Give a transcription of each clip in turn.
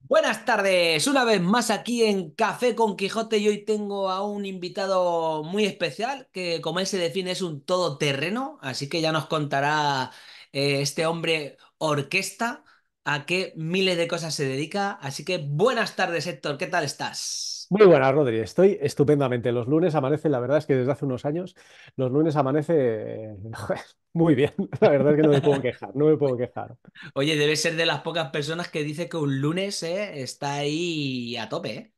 Buenas tardes, una vez más aquí en Café con Quijote y hoy tengo a un invitado muy especial que como él se define es un todoterreno, así que ya nos contará eh, este hombre orquesta a qué miles de cosas se dedica, así que buenas tardes Héctor, ¿qué tal estás? Muy buenas, Rodri. Estoy estupendamente. Los lunes amanecen, la verdad es que desde hace unos años, los lunes amanece eh, muy bien. La verdad es que no me puedo quejar, no me puedo quejar. Oye, debe ser de las pocas personas que dice que un lunes eh, está ahí a tope. ¿eh?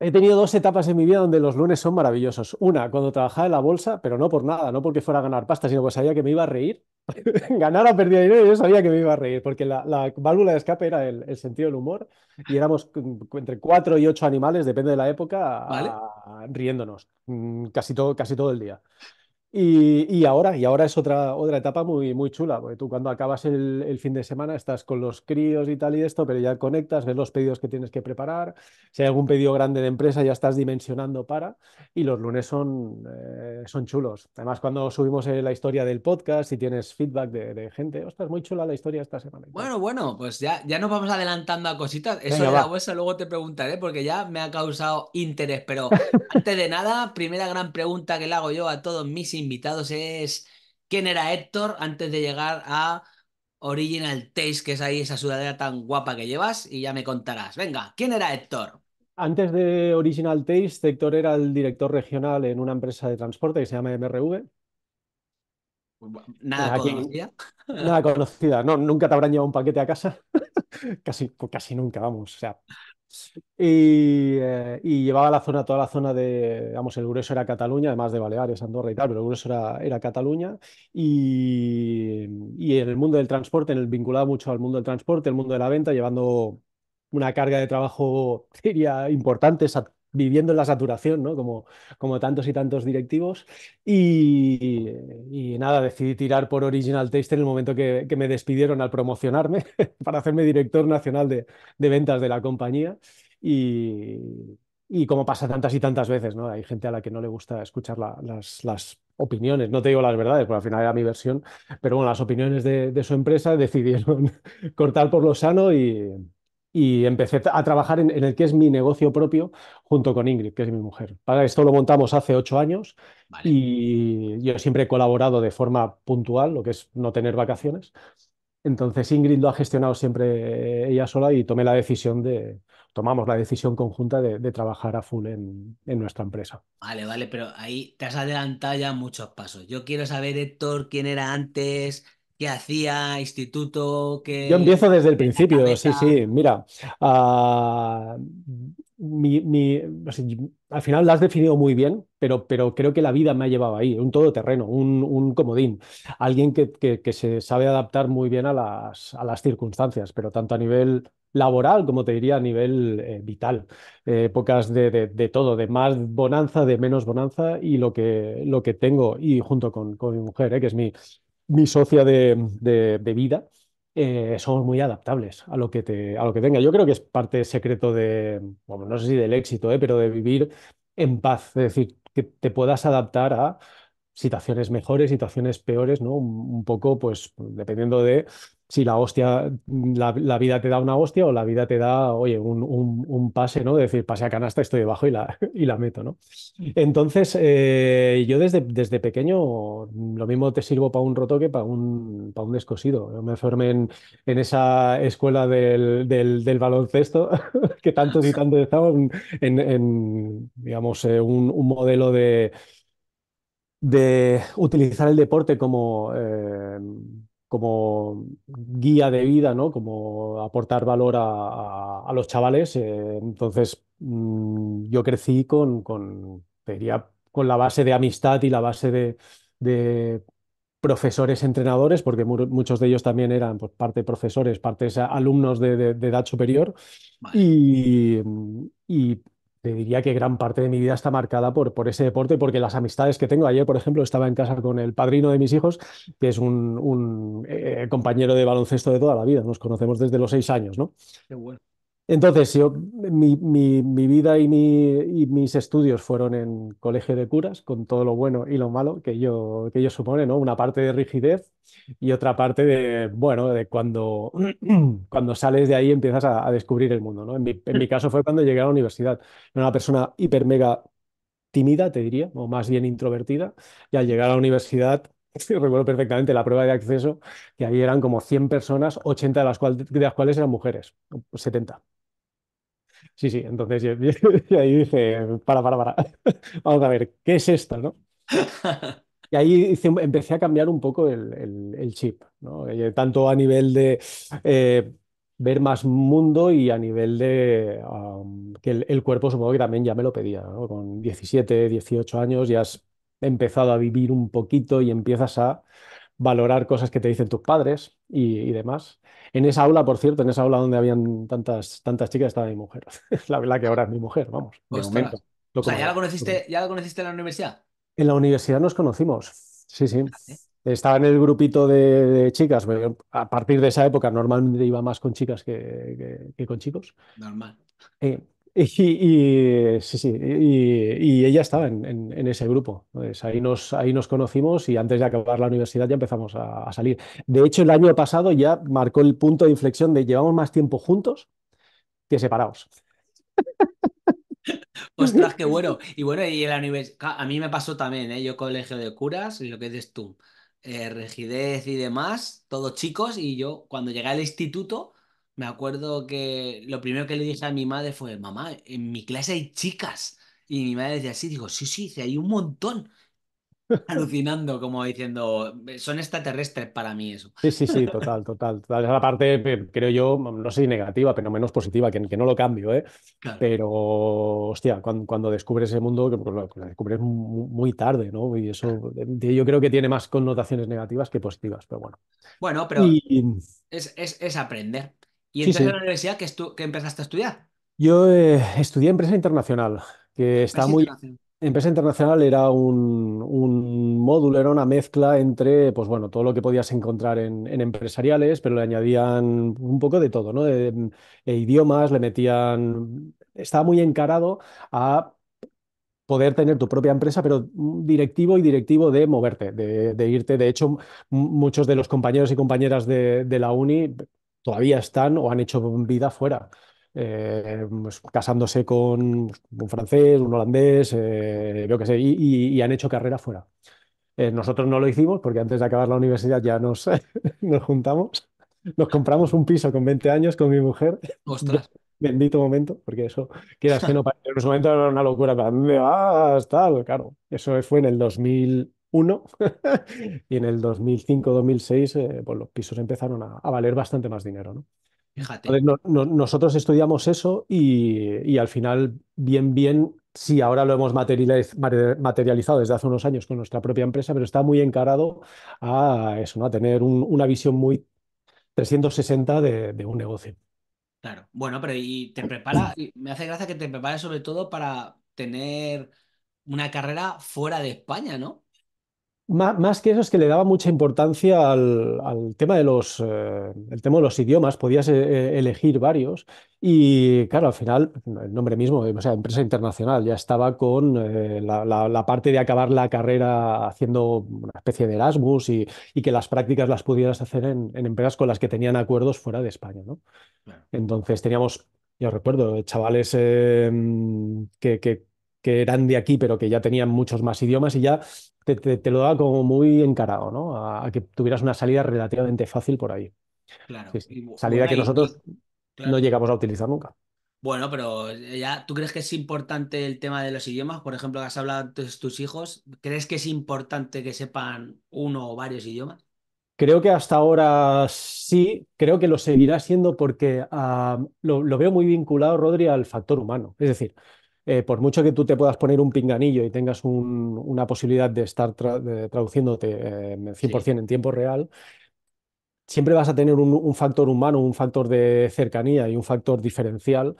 He tenido dos etapas en mi vida donde los lunes son maravillosos. Una, cuando trabajaba en la bolsa, pero no por nada, no porque fuera a ganar pasta, sino porque sabía que me iba a reír. Ganar o perder dinero, yo sabía que me iba a reír, porque la, válvula de escape era el, sentido del humor y éramos entre cuatro y ocho animales, depende de la época, riéndonos mm, casi todo, casi todo el día. Y, ahora, y ahora es otra, otra etapa muy, muy chula, porque tú cuando acabas el, fin de semana estás con los críos y tal y esto, pero ya conectas, ves los pedidos que tienes que preparar, si hay algún pedido grande de empresa ya estás dimensionando para, y los lunes son, eh, son chulos. Además, cuando subimos eh, la historia del podcast y tienes feedback de, gente, ostras, muy chula la historia esta semana. Bueno, bueno, pues ya, ya nos vamos adelantando a cositas, eso eso luego te preguntaré, porque ya me ha causado interés, pero antes de nada, primera gran pregunta que le hago yo a todos mis invitados es quién era Héctor antes de llegar a Original Taste, que es ahí esa sudadera tan guapa que llevas, y ya me contarás. Venga, ¿quién era Héctor? Antes de Original Taste, Héctor era el director regional en una empresa de transporte que se llama MRV. Pues, nada conocida. Nada conocida. No, nunca te habrán llevado un paquete a casa. casi, pues casi nunca, vamos. O sea, eh, y, llevaba la zona, toda la zona de, vamos, el grueso era Cataluña, además de Baleares, Andorra y tal, pero el grueso era, era Cataluña. Y, y, en el mundo del transporte, en el vinculado mucho al mundo del transporte, el mundo de la venta, llevando una carga de trabajo, diría, importante, viviendo en la saturación, ¿no? Como, como tantos y tantos directivos. Y, nada, decidí tirar por Original Taste en el momento que, me despidieron al promocionarme para hacerme director nacional de, ventas de la compañía. Y, como pasa tantas y tantas veces, ¿no? Hay gente a la que no le gusta escuchar las, las opiniones, no te digo las verdades, porque al final era mi versión, pero bueno, las opiniones de su empresa decidieron cortar por lo sano y, y empecé a trabajar en, el que es mi negocio propio junto con Ingrid, que es mi mujer. Para esto lo montamos hace ocho años y yo siempre he colaborado de forma puntual, lo que es no tener vacaciones. Entonces Ingrid lo ha gestionado siempre ella sola y tomé la decisión de, tomamos la decisión conjunta de, trabajar a full en, en, nuestra empresa. Vale, vale, pero ahí te has adelantado ya muchos pasos. Yo quiero saber, Héctor, quién era antes, qué hacía, instituto, Yo empiezo desde el principio, sí, sí, mira. Ah, al final la has definido muy bien, pero, pero creo que la vida me ha llevado ahí, un todoterreno, un, comodín, alguien que, se sabe adaptar muy bien a las, a las circunstancias, pero tanto a nivel laboral, como te diría, a nivel eh, vital. Pocas eh, épocas de, todo, de más bonanza, de menos bonanza, y lo que, lo que tengo, y junto con, mi mujer, eh, que es mi, mi socia de, vida, eh, somos muy adaptables a lo, que te, a lo que tenga. Yo creo que es parte secreto de, bueno, no sé si del éxito, eh, pero de vivir en paz, es decir, que te puedas adaptar a situaciones mejores, situaciones peores, ¿no? un poco, pues, dependiendo de si la la, vida te da una hostia o la vida te da, oye, un, un, pase, ¿no? De decir, pase a canasta, estoy debajo y la, y la meto, ¿no? Entonces, eh, yo desde, desde pequeño, lo mismo te sirvo para un roto que para un, para un descosido. me formé en, en esa escuela del, baloncesto, que tanto y tantos estaba en, en, digamos, eh, un, modelo de, de utilizar el deporte como... Eh, como guía de vida, ¿no? Como aportar valor a, los chavales. Eh, entonces, mm, yo crecí con, con la base de amistad y la base de, profesores entrenadores, porque muchos de ellos también eran pues, parte profesores, parte alumnos de, de, de edad superior. y diría que gran parte de mi vida está marcada por, por ese deporte, porque las amistades que tengo, ayer por ejemplo estaba en casa con el padrino de mis hijos, que es un, eh, compañero de baloncesto de toda la vida, nos conocemos desde los seis años, ¿no? Qué bueno. Entonces, yo, mi, mi, vida y, mis estudios fueron en colegio de curas, con todo lo bueno y lo malo que yo que supone, ¿no? Una parte de rigidez y otra parte de, bueno, de cuando, cuando sales de ahí empiezas a, descubrir el mundo, ¿no? En mi, mm. caso fue cuando llegué a la universidad. Era una persona hiper mega tímida, te diría, o más bien introvertida, y al llegar a la universidad recuerdo perfectamente la prueba de acceso, que ahí eran como 100 personas, 80 de las, de las cuales eran mujeres, 70. Sí, sí, entonces yo, ahí dije, para, para, para, vamos a ver, ¿qué es esto, no? Y ahí empecé a cambiar un poco el, chip, ¿no? Eh, tanto a nivel de eh, ver más mundo y a nivel de que el, cuerpo supongo que también ya me lo pedía, Con 17, 18 años ya has empezado a vivir un poquito y empiezas a valorar cosas que te dicen tus padres y, demás. En esa aula, por cierto, en esa aula donde habían tantas, tantas chicas, estaba mi mujer. la verdad que ahora es mi mujer, vamos. o sea, ¿ya la, conociste, en la universidad? En la universidad nos conocimos, sí, sí. Estaba en el grupito de, chicas. A partir de esa época normalmente iba más con chicas que, con chicos. Normal. Eh, Y, ella estaba en, ese grupo. ahí, nos, ahí nos conocimos y antes de acabar la universidad ya empezamos a, salir. De hecho, el año pasado ya marcó el punto de inflexión de llevamos más tiempo juntos que separados. Ostras, qué bueno. Y bueno, y a mí me pasó también, ¿eh? yo colegio de curas, y lo que dices tú, eh, rigidez y demás, todos chicos, y yo cuando llegué al instituto me acuerdo que lo primero que le dije a mi madre fue, mamá, en mi clase hay chicas. Y mi madre decía sí, digo, sí, sí, hay un montón. Alucinando, como diciendo, son extraterrestres para mí eso. Sí, sí, sí, total, total. Esa es la parte, creo yo, mm, no sé si negativa, pero menos positiva, que, que no lo cambio, ¿eh? Pero, hostia, cuando, descubres ese mundo, que pues, lo, descubres muy tarde, ¿no? Y eso, yo creo que tiene más connotaciones negativas que positivas, pero bueno. Bueno, pero es, es, es aprender. ¿Y en la universidad que, empezaste a estudiar? Yo eh, estudié empresa internacional, que está muy... Empresa internacional era un, módulo, era una mezcla entre, pues bueno, todo lo que podías encontrar en, empresariales, pero le añadían un poco de todo, ¿no? De, idiomas, le metían... Estaba muy encarado a poder tener tu propia empresa, pero directivo y directivo de moverte, de, irte. De hecho, muchos de los compañeros y compañeras de, de, la uni todavía están o han hecho vida fuera. Eh, pues, casándose con un francés, un holandés, eh, yo qué sé, y, han hecho carrera fuera. Eh, nosotros no lo hicimos porque antes de acabar la universidad ya nos, nos juntamos, nos compramos un piso con 20 años con mi mujer. Ostras. Bendito momento, porque eso, quieras que no, en ese momento era una locura, ¿dónde vas? Tal, claro. Eso fue en el 2000, uno y en el 2005-2006 eh, pues los pisos empezaron a, valer bastante más dinero. ¿no? Fíjate. nosotros estudiamos eso y, al final, bien, bien, sí, ahora lo hemos materializado desde hace unos años con nuestra propia empresa, pero está muy encarado a eso, ¿no? a tener una visión muy 360 de, un negocio. Claro, bueno, pero y te prepara, me hace gracia que te prepares sobre todo para tener una carrera fuera de España, ¿no? Más que eso, es que le daba mucha importancia al, tema de los, eh, el tema de los idiomas, podías eh, eh, elegir varios y claro, al final, el nombre mismo, o sea, empresa internacional, ya estaba con la, parte de acabar la carrera haciendo una especie de Erasmus y, y que las prácticas las pudieras hacer en, empresas con las que tenían acuerdos fuera de España, ¿no? Entonces teníamos, yo recuerdo, chavales que- que eran de aquí, pero que ya tenían muchos más idiomas y ya te, lo da como muy encarado, ¿no? A, que tuvieras una salida relativamente fácil por ahí. Claro. Salida que nosotros no llegamos a utilizar nunca. Bueno, pero ya, ¿tú crees que es importante el tema de los idiomas? Por ejemplo, que has hablado antes tus hijos, ¿crees que es importante que sepan uno o varios idiomas? Creo que hasta ahora sí, creo que lo seguirá siendo porque ah, lo, lo, veo muy vinculado, Rodri, al factor humano. Es decir, eh, por mucho que tú te puedas poner un pinganillo y tengas una posibilidad de estar traduciéndote 100% eh, en tiempo real, siempre vas a tener un, factor humano, un factor de cercanía y un factor diferencial.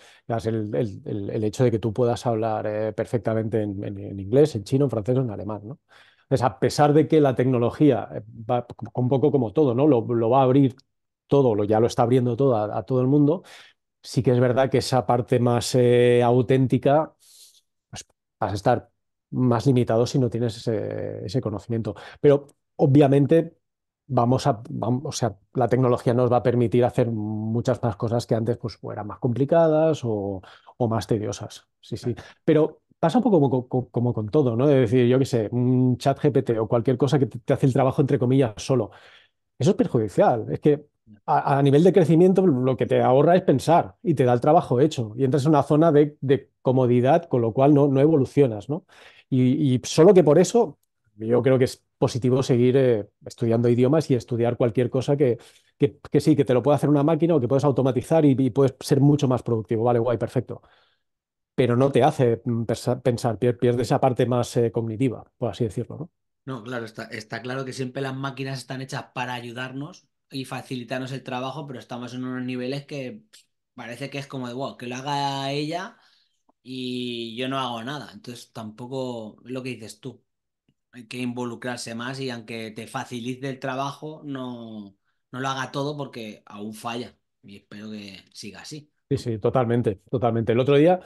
El, el, hecho de que tú puedas hablar eh, perfectamente en, inglés, en chino, en francés o en alemán. ¿no? Entonces, a pesar de que la tecnología va un poco como todo, ¿no? Lo, va a abrir todo, ya lo está abriendo todo a, todo el mundo, sí que es verdad que esa parte más auténtica vas a estar más limitado si no tienes ese, ese conocimiento. Pero obviamente vamos a, vamos, o sea, la tecnología nos va a permitir hacer muchas más cosas que antes pues, eran más complicadas o, o más tediosas. Sí, sí. Pero pasa un poco como, como, con todo, ¿no? De decir, yo que sé, un chat GPT o cualquier cosa que te, te hace el trabajo, entre comillas, solo. Eso es perjudicial. Es que a, nivel de crecimiento lo que te ahorra es pensar y te da el trabajo hecho y entras en una zona de, comodidad, con lo cual no, evolucionas, ¿no? Y, solo que por eso yo creo que es positivo seguir eh, estudiando idiomas y estudiar cualquier cosa que, que, sí, que te lo puede hacer una máquina o que puedes automatizar y, puedes ser mucho más productivo. Vale, guay, perfecto. Pero no te hace mm, pensar, pierdes esa parte más eh, cognitiva, por así decirlo, ¿no? claro, está claro que siempre las máquinas están hechas para ayudarnos, y facilitarnos el trabajo, pero estamos en unos niveles que parece que es como de, wow, que lo haga ella y yo no hago nada. Entonces tampoco es lo que dices tú. Hay que involucrarse más y aunque te facilite el trabajo, no, no lo haga todo porque aún falla. Y espero que siga así. Sí, sí, totalmente, totalmente. El otro día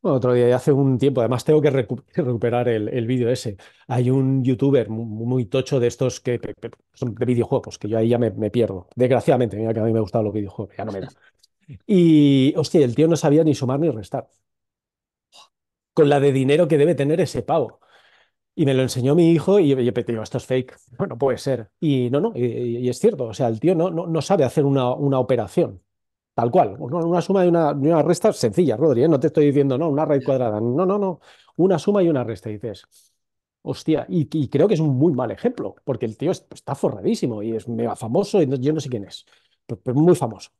bueno, otro día, ya hace un tiempo, además tengo que recuperar el, vídeo ese. Hay un youtuber muy, tocho de estos que, son de videojuegos, que yo ahí ya me, pierdo. Desgraciadamente, mira que a mí me gustaban los videojuegos, ya no me da. Y, hostia, el tío no sabía ni sumar ni restar. Con la de dinero que debe tener ese pavo. Y me lo enseñó mi hijo y yo, le digo, esto es fake, bueno puede ser. Y no, no, y, es cierto, o sea, el tío no, no, sabe hacer una, una operación. Tal cual, una suma y una, una resta sencilla, Rodri, ¿eh? no te estoy diciendo, no, una raíz cuadrada, no, no, no, una suma y una resta, y dices, hostia, y, creo que es un muy mal ejemplo, porque el tío está forradísimo y es mega famoso, y yo no sé quién es, pero, es muy famoso.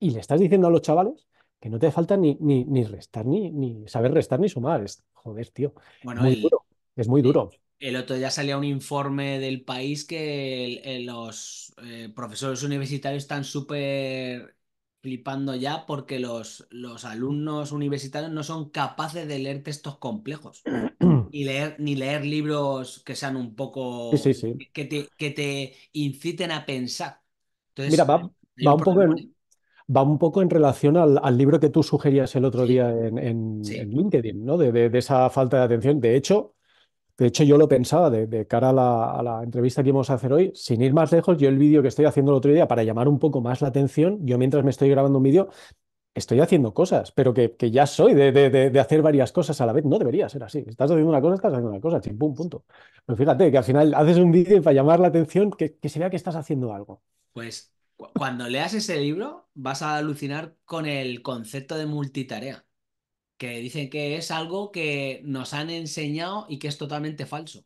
Y le estás diciendo a los chavales que no te falta ni, ni, ni restar, ni, ni saber restar ni sumar, es, joder, tío, bueno, muy duro, es muy duro. El otro día salía un informe del país que los eh, profesores universitarios están súper flipando ya porque los, los alumnos universitarios no son capaces de leer textos complejos ni leer, ni leer libros que sean un poco Que, te, que te inciten a pensar. Entonces, Mira, va, un poco en, va un poco en relación al, libro que tú sugerías el otro día en, LinkedIn, ¿no? de, esa falta de atención. De hecho, de hecho, yo lo pensaba de, cara a la, entrevista que íbamos a hacer hoy, sin ir más lejos, yo el vídeo que estoy haciendo el otro día para llamar un poco más la atención, yo mientras me estoy grabando un vídeo, estoy haciendo cosas, pero que, ya soy de, hacer varias cosas a la vez. No debería ser así. Estás haciendo una cosa, estás haciendo una cosa, Pum punto. Pero fíjate que al final haces un vídeo para llamar la atención, que, que se vea que estás haciendo algo. Pues cuando leas ese libro, vas a alucinar con el concepto de multitarea que dicen que es algo que nos han enseñado y que es totalmente falso.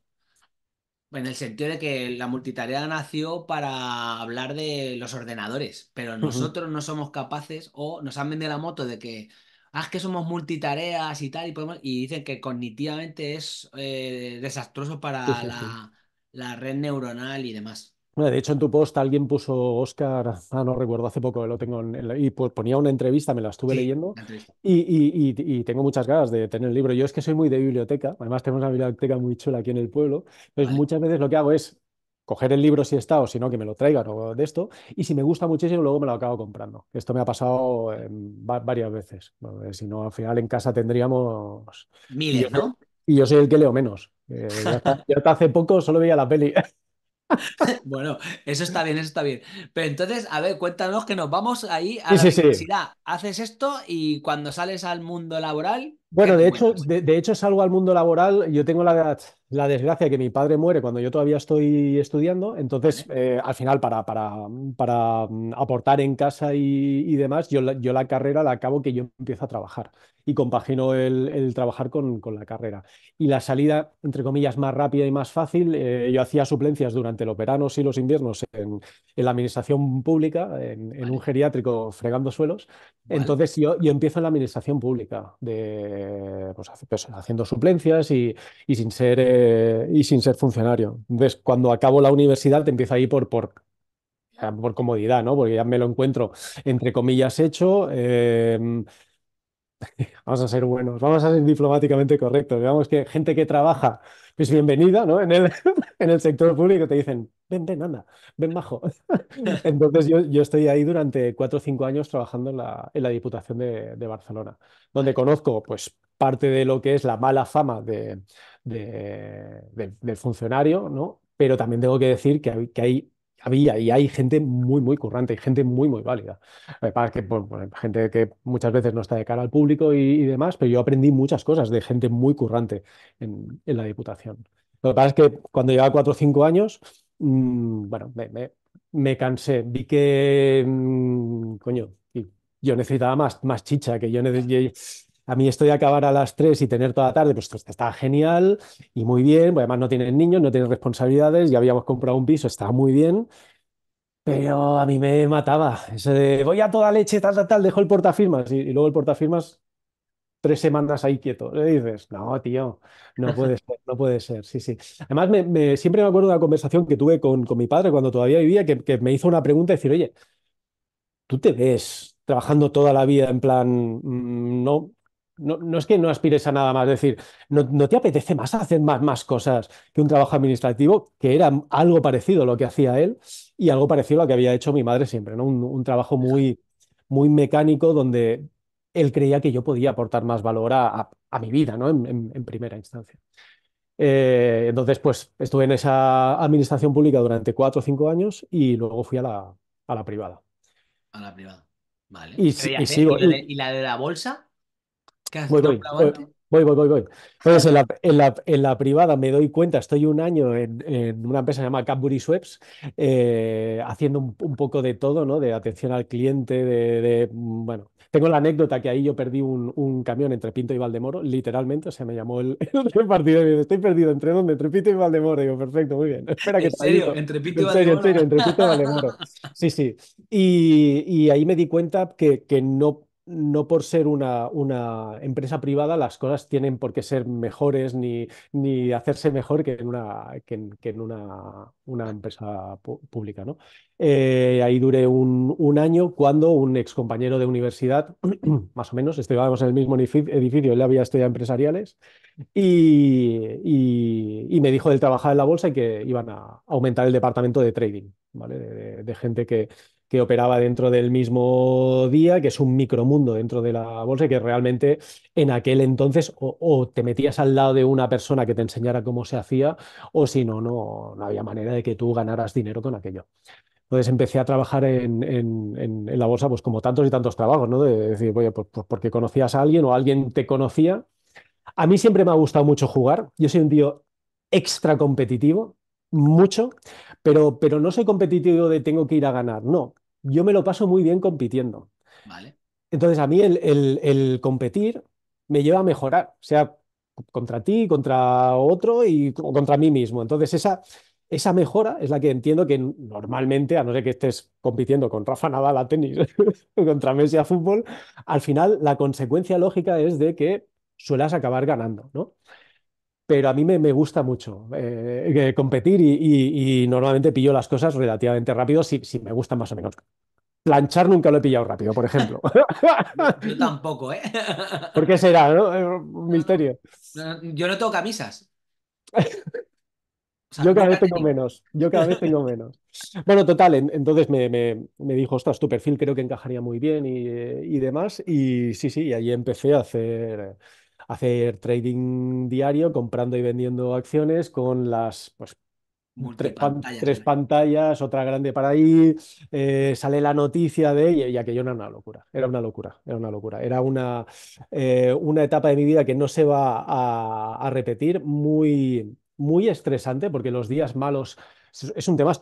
En el sentido de que la multitarea nació para hablar de los ordenadores, pero nosotros no somos capaces o nos han vendido la moto de que, ah, es que somos multitareas y tal, y, y dicen que cognitivamente es eh, desastroso para la red neuronal y demás. Bueno, de hecho, en tu post alguien puso Oscar, ah, no recuerdo, hace poco lo tengo en y ponía una entrevista, me la estuve leyendo y, y, y, tengo muchas ganas de tener el libro. Yo es que soy muy de biblioteca, además tenemos una biblioteca muy chula aquí en el pueblo, pues muchas veces lo que hago es coger el libro si está o si no, que me lo traigan o de esto. Y si me gusta muchísimo, luego me lo acabo comprando. Esto me ha pasado em, varias veces. Eh, si no, al final en casa tendríamos... Miles, ¿no? Y yo soy el que leo menos. Eh, hasta hace poco solo veía la peli. bueno, eso está bien, eso está bien. Pero entonces, a ver, cuéntanos que nos vamos ahí a la universidad. Haces esto y cuando sales al mundo laboral, bueno, de hecho, de, de, hecho salgo al mundo laboral. Yo tengo la, la desgracia de que mi padre muere cuando yo todavía estoy estudiando. Entonces, eh, al final, para, para, para, mm, aportar en casa y, y demás, yo la, yo la, carrera la acabo que yo empiezo a trabajar y compagino el, el trabajar con, con, la carrera. Y la salida, entre comillas, más rápida y más fácil, eh, yo hacía suplencias durante los veranos y los inviernos en, en la administración pública, en, un geriátrico fregando suelos. Entonces, yo, yo empiezo en la administración pública de eh, pues, pues, haciendo suplencias y, sin ser, eh, y sin ser funcionario. Entonces, cuando acabo la universidad, te empiezo ahí por, por, por comodidad, ¿no? Porque ya me lo encuentro, entre comillas, hecho. Eh, Vamos a ser buenos, vamos a ser diplomáticamente correctos. Digamos que gente que trabaja pues bienvenida, ¿no? En el, sector público te dicen, ven, ven, anda, ven bajo. Entonces yo, estoy ahí durante cuatro o cinco años trabajando en la, Diputación de, Barcelona, donde conozco pues parte de lo que es la mala fama del funcionario, ¿no? Pero también tengo que decir que que hay había y hay gente muy, muy currante y gente muy, muy válida. Para que, gente que muchas veces no está de cara al público y, demás, pero yo aprendí muchas cosas de gente muy currante en, la Diputación. Lo que pasa es que cuando llevaba cuatro o cinco años, mm, bueno, me, cansé. Vi que, mm, coño, yo necesitaba más, más chicha, que yo, a mí esto de acabar a las 3 y tener toda la tarde, pues, pues está genial y muy bien, pues, además no tienes niños, no tienes responsabilidades, ya habíamos comprado un piso, estaba muy bien, pero a mí me mataba. ese de voy a toda leche, tal, tal, tal, dejo el portafirmas y, luego el portafirmas tres semanas ahí quieto. Le dices, no, tío, no puede ser, no puede ser. Sí, sí. Además, siempre me acuerdo de una conversación que tuve con, mi padre cuando todavía vivía, que, me hizo una pregunta, decir, oye, ¿tú te ves trabajando toda la vida en plan, mm, no, no, es que no aspires a nada más, es decir, no, te apetece más hacer más, más cosas que un trabajo administrativo, que era algo parecido a lo que hacía él y algo parecido a lo que había hecho mi madre siempre, ¿no? Un, trabajo muy, muy mecánico donde él creía que yo podía aportar más valor a, mi vida, ¿no? En, primera instancia. Eh, entonces, pues estuve en esa administración pública durante cuatro o cinco años y luego fui a la, a la privada. A la privada, vale. y la de la bolsa? voy, voy, voy, voy, voy, en la, privada me doy cuenta, estoy un año en, una empresa llamada se llama Cadbury Sweps, eh, haciendo un, poco de todo, ¿no? De atención al cliente, de, mm, bueno, tengo la anécdota que ahí yo perdí un, camión entre Pinto y Valdemoro, literalmente, o sea, me llamó el, partido partido y me dijo, estoy perdido, ¿entre dónde? Entre Pinto y Valdemoro. digo, perfecto, muy bien. Espera ¿En que serio? ¿Entre Pinto y Valdemoro? En serio, entre Pinto y Valdemoro. Sí, sí. Y, ahí me di cuenta que no no por ser una, una, empresa privada las cosas tienen por qué ser mejores ni, ni hacerse mejor que en una, que en, una, una empresa pública. ¿no? Eh, ahí duré un, año cuando un ex compañero de universidad, más o menos, estudiábamos en el mismo edificio, él había estudiado empresariales, y, me dijo del trabajar en la bolsa y que iban a aumentar el departamento de trading, ¿vale? de gente que que operaba dentro del mismo día, que es un micromundo dentro de la bolsa, que realmente en aquel entonces o, te metías al lado de una persona que te enseñara cómo se hacía, o si no, no, no había manera de que tú ganaras dinero con aquello. Entonces empecé a trabajar en, la bolsa, pues como tantos y tantos trabajos, ¿no? De, decir, oye, pues, pues, porque conocías a alguien o alguien te conocía. A mí siempre me ha gustado mucho jugar. Yo soy un tío extra competitivo, mucho, pero, pero no soy competitivo de tengo que ir a ganar, no yo me lo paso muy bien compitiendo. Vale. Entonces, a mí el, competir me lleva a mejorar, sea contra ti, contra otro y contra mí mismo. Entonces, esa, esa mejora es la que entiendo que normalmente, a no ser que estés compitiendo con Rafa Nadal a tenis, contra Messi a fútbol, al final la consecuencia lógica es de que suelas acabar ganando, ¿no? pero a mí me, gusta mucho eh, competir y, normalmente pillo las cosas relativamente rápido si, si me gustan más o menos. Planchar nunca lo he pillado rápido, por ejemplo. yo tampoco, ¿eh? ¿Por qué será? ¿no? Un misterio. yo no tengo camisas. yo cada vez tengo menos, yo cada vez tengo menos. Bueno, total, entonces me, dijo, ostras, tu perfil creo que encajaría muy bien y, y demás. Y sí, sí, y ahí empecé a hacer hacer trading diario, comprando y vendiendo acciones con las pues, Tres, ¿eh? pantallas, otra grande para ahí, eh, sale la noticia de, y, yo aquello era una locura, era una locura, era una locura, era una, eh, una etapa de mi vida que no se va a, a repetir, muy, muy estresante, porque los días malos, es un tema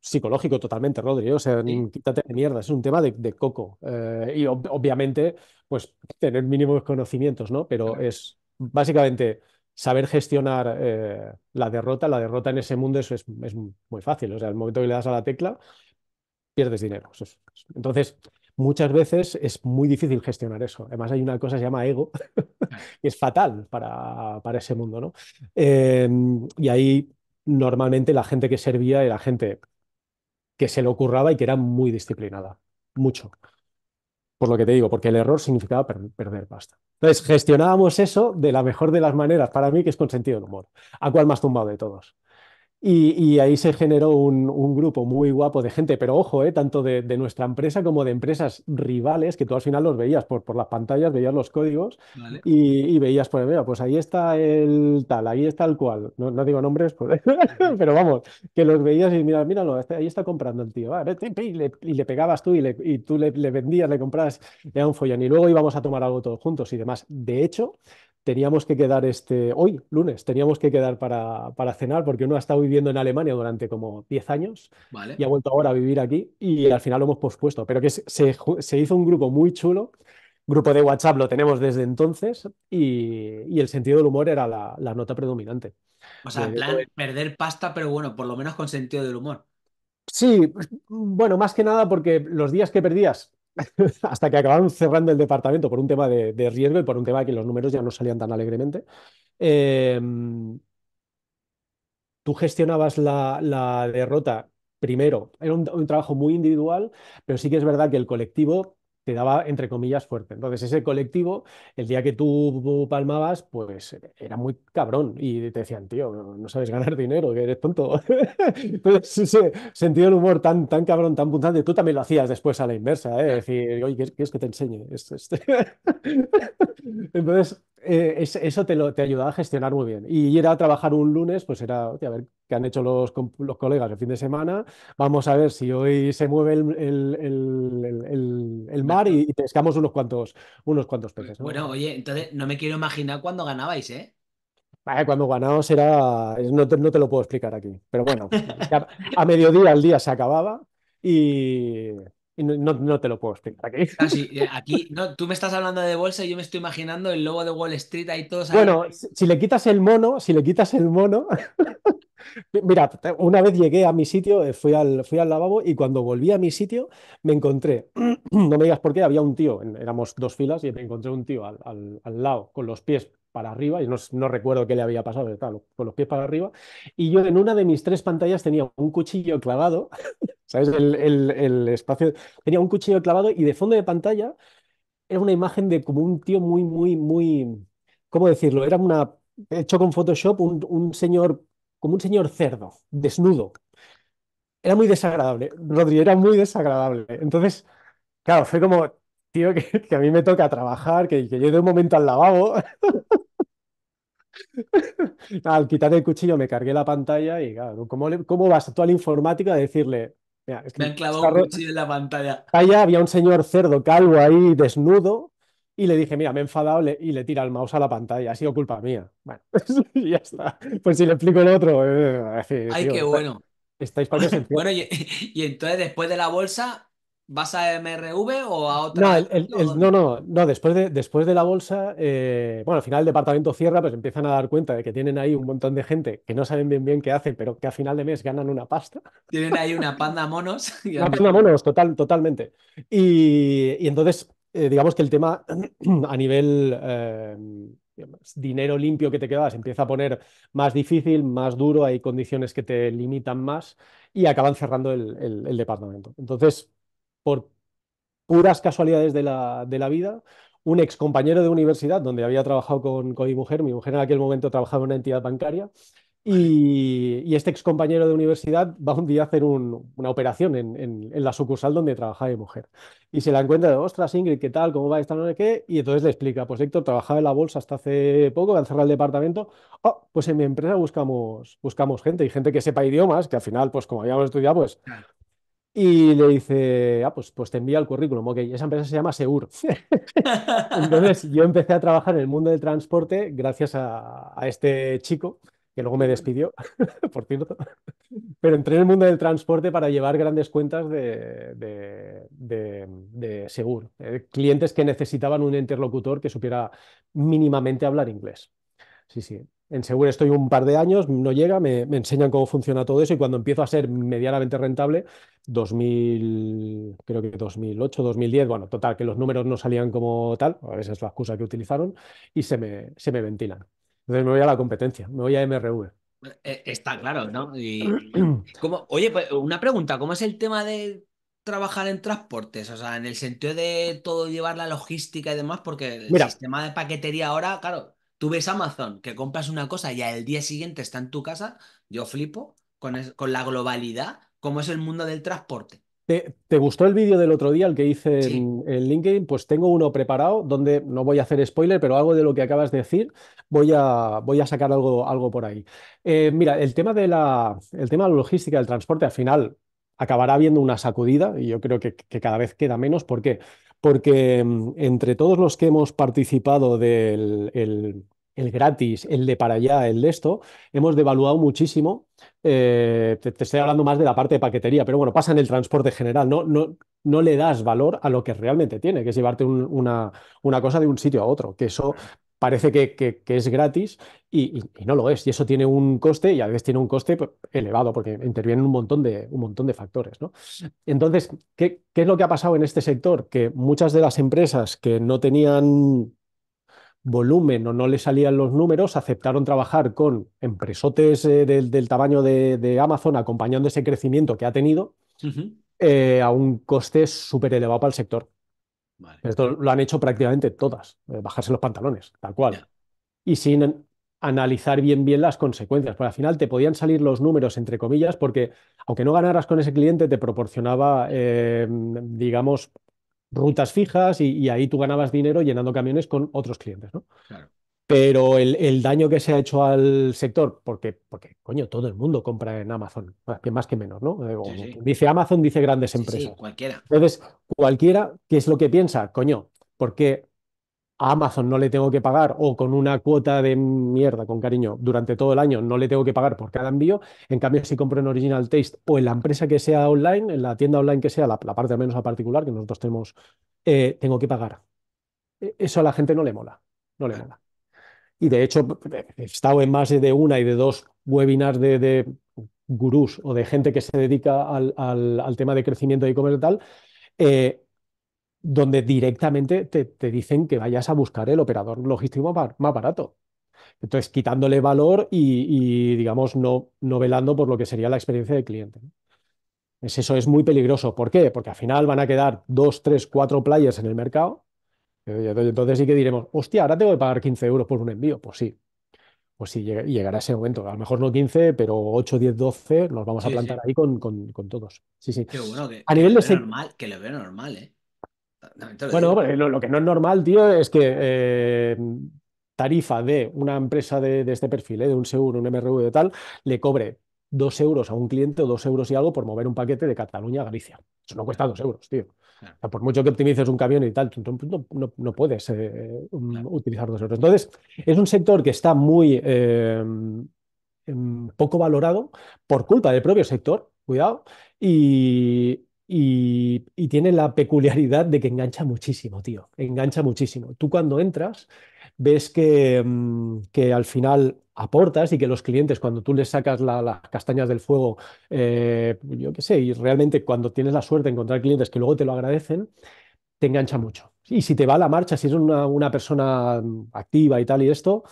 psicológico totalmente, Rodri. ¿eh? O sea, quítate de mierda, es un tema de, coco. Eh, y obviamente, pues tener mínimos conocimientos, ¿no? Pero es básicamente saber gestionar eh, la derrota. La derrota en ese mundo es, muy fácil. O sea, el momento que le das a la tecla, pierdes dinero. entonces, muchas veces es muy difícil gestionar eso. Además, hay una cosa que se llama ego, que es fatal para, ese mundo, ¿no? Em, y ahí normalmente la gente que servía era gente que se le ocurraba y que era muy disciplinada, mucho. Por lo que te digo, porque el error significaba perder pasta. Entonces, gestionábamos eso de la mejor de las maneras, para mí, que es con sentido humor. ¿A cuál más tumbado de todos? Y, ahí se generó un, grupo muy guapo de gente, pero ojo, eh, tanto de, nuestra empresa como de empresas rivales, que tú al final los veías por, las pantallas, veías los códigos y, veías, pues, mira, pues ahí está el tal, ahí está el cual. No, digo nombres, pues, pero vamos, que los veías y mira, míralo, este, ahí está comprando el tío. Ah, y, le, pegabas tú y, tú le, le vendías, le comprabas, era un follón. Y luego íbamos a tomar algo todos juntos y demás. De hecho, teníamos que quedar este, hoy, lunes, teníamos que quedar para, para, cenar, porque uno ha estado viviendo en Alemania durante como 10 años y ha vuelto ahora a vivir aquí y al final lo hemos pospuesto, pero que se, hizo un grupo muy chulo, grupo de WhatsApp lo tenemos desde entonces y, el sentido del humor era la, nota predominante. O sea, en eh, plan, eh, perder pasta, pero bueno, por lo menos con sentido del humor. Sí, pues, bueno, más que nada porque los días que perdías hasta que acabaron cerrando el departamento por un tema de, riesgo y por un tema que los números ya no salían tan alegremente. Em, tú gestionabas la, derrota primero, era un, trabajo muy individual, pero sí que es verdad que el colectivo te daba, entre comillas, fuerte. Entonces, ese colectivo, el día que tú palmabas, pues era muy cabrón y te decían, tío, no, sabes ganar dinero, que eres tonto. Entonces, ese sentido humor tan, tan cabrón, tan punzante, tú también lo hacías después a la inversa, ¿eh? decir, oye, ¿qué es que te enseñe? Entonces, eh, eso te, lo, ayudaba a gestionar muy bien. Y era trabajar un lunes, pues era, a ver qué han hecho los, colegas el fin de semana, vamos a ver si hoy se mueve el, mar y, pescamos unos cuantos, unos cuantos pues, peces. Bueno, oye, entonces no me quiero imaginar cuándo ganabais, ¿eh? Cuando ganamos era. No te, lo puedo explicar aquí. Pero bueno, a mediodía el día se acababa y no, te lo puedo explicar ¿eh? aquí. Eh, aquí, no, tú me estás hablando de bolsa y yo me estoy imaginando el lobo de Wall Street ahí todos. Bueno, si, le quitas el mono, si le quitas el mono. Mira, una vez llegué a mi sitio, eh, fui al, fui al lavabo y cuando volví a mi sitio me encontré, no me digas por qué, había un tío, éramos dos filas y me encontré un tío al, lado con los pies para arriba, y no, no, recuerdo qué le había pasado, pero con los pies para arriba, y yo en una de mis tres pantallas tenía un cuchillo clavado ¿Sabes? El, espacio. Tenía un cuchillo clavado y de fondo de pantalla era una imagen de como un tío muy, muy, muy. ¿Cómo decirlo? Era una. Hecho con Photoshop, un, señor. Como un señor cerdo, desnudo. Era muy desagradable. Rodri, era muy desagradable. Entonces, claro, fue como. Tío, que, a mí me toca trabajar, que, yo de un momento al lavabo. Al quitar el cuchillo me cargué la pantalla y claro, ¿cómo, vas a toda la informática a decirle, me han clavado un cuchillo en la pantalla. Allá había un señor cerdo calvo ahí desnudo y le dije, mira, me he enfadado y le tira el mouse a la pantalla, ha sido culpa mía. Bueno, ya está. Pues si le explico el otro. Eh, Ay, qué bueno. Estáis para bueno y, entonces después de la bolsa, ¿Vas a MRV o a otra? No, no, no, después de, después de la bolsa, eh, bueno, al final el departamento cierra, pues empiezan a dar cuenta de que tienen ahí un montón de gente que no saben bien bien qué hacen, pero que a final de mes ganan una pasta. Tienen ahí una panda monos. una panda monos, total, totalmente. Y, entonces, eh, digamos que el tema a nivel... Eh, dinero limpio que te quedas empieza a poner más difícil, más duro, hay condiciones que te limitan más y acaban cerrando el, el departamento. Entonces, por puras casualidades de la, de la vida, un ex compañero de universidad donde había trabajado con, con mi mujer, mi mujer en aquel momento trabajaba en una entidad bancaria, y, este ex compañero de universidad va un día a hacer una operación en, en, la sucursal donde trabajaba mi mujer. Y se la encuentra de, ostras, Ingrid, ¿qué tal? ¿Cómo va esta? No qué. Y entonces le explica, pues Héctor trabajaba en la bolsa hasta hace poco, al cerrar el departamento. Oh, pues en mi empresa buscamos, buscamos gente y gente que sepa idiomas, que al final, pues como habíamos estudiado, pues y le dice, ah, pues, pues te envía el currículum. Ok, esa empresa se llama Segur. Entonces yo empecé a trabajar en el mundo del transporte gracias a, este chico, que luego me despidió, por cierto. Pero entré en el mundo del transporte para llevar grandes cuentas de, de, eh, clientes que necesitaban un interlocutor que supiera mínimamente hablar inglés. Sí, sí. En estoy un par de años, no llega, me, enseñan cómo funciona todo eso y cuando empiezo a ser medianamente rentable, 2000, creo que 2008, 2010, bueno, total, que los números no salían como tal, a veces es la excusa que utilizaron, y se me, se me ventilan. Entonces me voy a la competencia, me voy a MRV. Eh, está claro, ¿no? Y, oye, pues, una pregunta, ¿cómo es el tema de trabajar en transportes? O sea, en el sentido de todo llevar la logística y demás, porque el sistema de paquetería ahora, claro, Tú ves Amazon, que compras una cosa y al día siguiente está en tu casa, yo flipo con, la globalidad, cómo es el mundo del transporte. ¿Te, gustó el vídeo del otro día, el que hice en, LinkedIn? Pues tengo uno preparado donde no voy a hacer spoiler, pero algo de lo que acabas de decir, voy a, voy a sacar algo, algo por ahí. Eh, mira, el tema, de la, el tema de la logística, del transporte, al final acabará habiendo una sacudida y yo creo que, que cada vez queda menos. ¿Por qué? porque mm, entre todos los que hemos participado del el, gratis, el de para allá, el de esto, hemos devaluado muchísimo. Eh, te, estoy hablando más de la parte de paquetería, pero bueno, pasa en el transporte general, no, no, no le das valor a lo que realmente tiene, que es llevarte una, una, cosa de un sitio a otro, que eso parece que, es gratis y, no lo es. Y eso tiene un coste y a veces tiene un coste pues, elevado porque intervienen un montón de, un montón de factores. ¿no? Entonces, ¿qué, es lo que ha pasado en este sector? Que muchas de las empresas que no tenían volumen o no le salían los números, aceptaron trabajar con empresotes eh, del, tamaño de, Amazon acompañando ese crecimiento que ha tenido eh, a un coste súper elevado para el sector. Esto lo han hecho prácticamente todas, eh, bajarse los pantalones, tal cual. Y sin analizar bien bien las consecuencias, porque al final te podían salir los números, entre comillas, porque aunque no ganaras con ese cliente, te proporcionaba, eh, digamos, rutas fijas y, y, ahí tú ganabas dinero llenando camiones con otros clientes, ¿no? Claro. Pero el, daño que se ha hecho al sector, porque, porque coño, todo el mundo compra en Amazon, más que menos, ¿no? Eh, dice Amazon, dice grandes empresas. Sí, cualquiera. Entonces, cualquiera, ¿qué es lo que piensa? Coño, ¿por qué a Amazon no le tengo que pagar o con una cuota de mierda, con cariño, durante todo el año no le tengo que pagar por cada envío. En cambio, si compro en Original Taste o en la empresa que sea online, en la tienda online que sea, la, parte al menos a particular que nosotros tenemos, eh, tengo que pagar. E, eso a la gente no le mola. No le mola. Y de hecho, he estado en más de una y de dos webinars de, gurús o de gente que se dedica al, tema de crecimiento de e-commerce tal, eh, donde directamente te, dicen que vayas a buscar el operador logístico más barato. Entonces, quitándole valor y, digamos, no, velando por lo que sería la experiencia del cliente. Pues eso es muy peligroso. ¿Por qué? Porque al final van a quedar dos, tres, cuatro players en el mercado entonces sí que diremos, hostia, ahora tengo que pagar 15 euros por un envío. Pues sí, pues sí, llegará ese momento. A lo mejor no 15, pero 8, 10, 12 nos vamos a plantar ahí con, todos. Sí, sí. que, a nivel lo normal, que lo veo normal, ¿eh? bueno, lo, que no es normal, tío, es que eh, tarifa de una empresa de, este perfil, ¿eh? de un seguro, un MRV de tal, le cobre dos euros a un cliente o dos euros y algo por mover un paquete de Cataluña a Galicia. Eso no cuesta dos euros, tío. por mucho que optimices un camión y tal, no, puedes eh, um, utilizar dos euros. Entonces, es un sector que está muy eh, em, poco valorado por culpa del propio sector, cuidado, y, y tiene la peculiaridad de que engancha muchísimo, tío. Engancha muchísimo. Tú cuando entras ves mm, que, al final aportas y que los clientes, cuando tú les sacas las castañas del fuego, eh, yo qué sé, y realmente cuando tienes la suerte de encontrar clientes que luego te lo agradecen, te engancha mucho. Y si te va a la marcha, si eres una, persona mm, activa y tal y esto,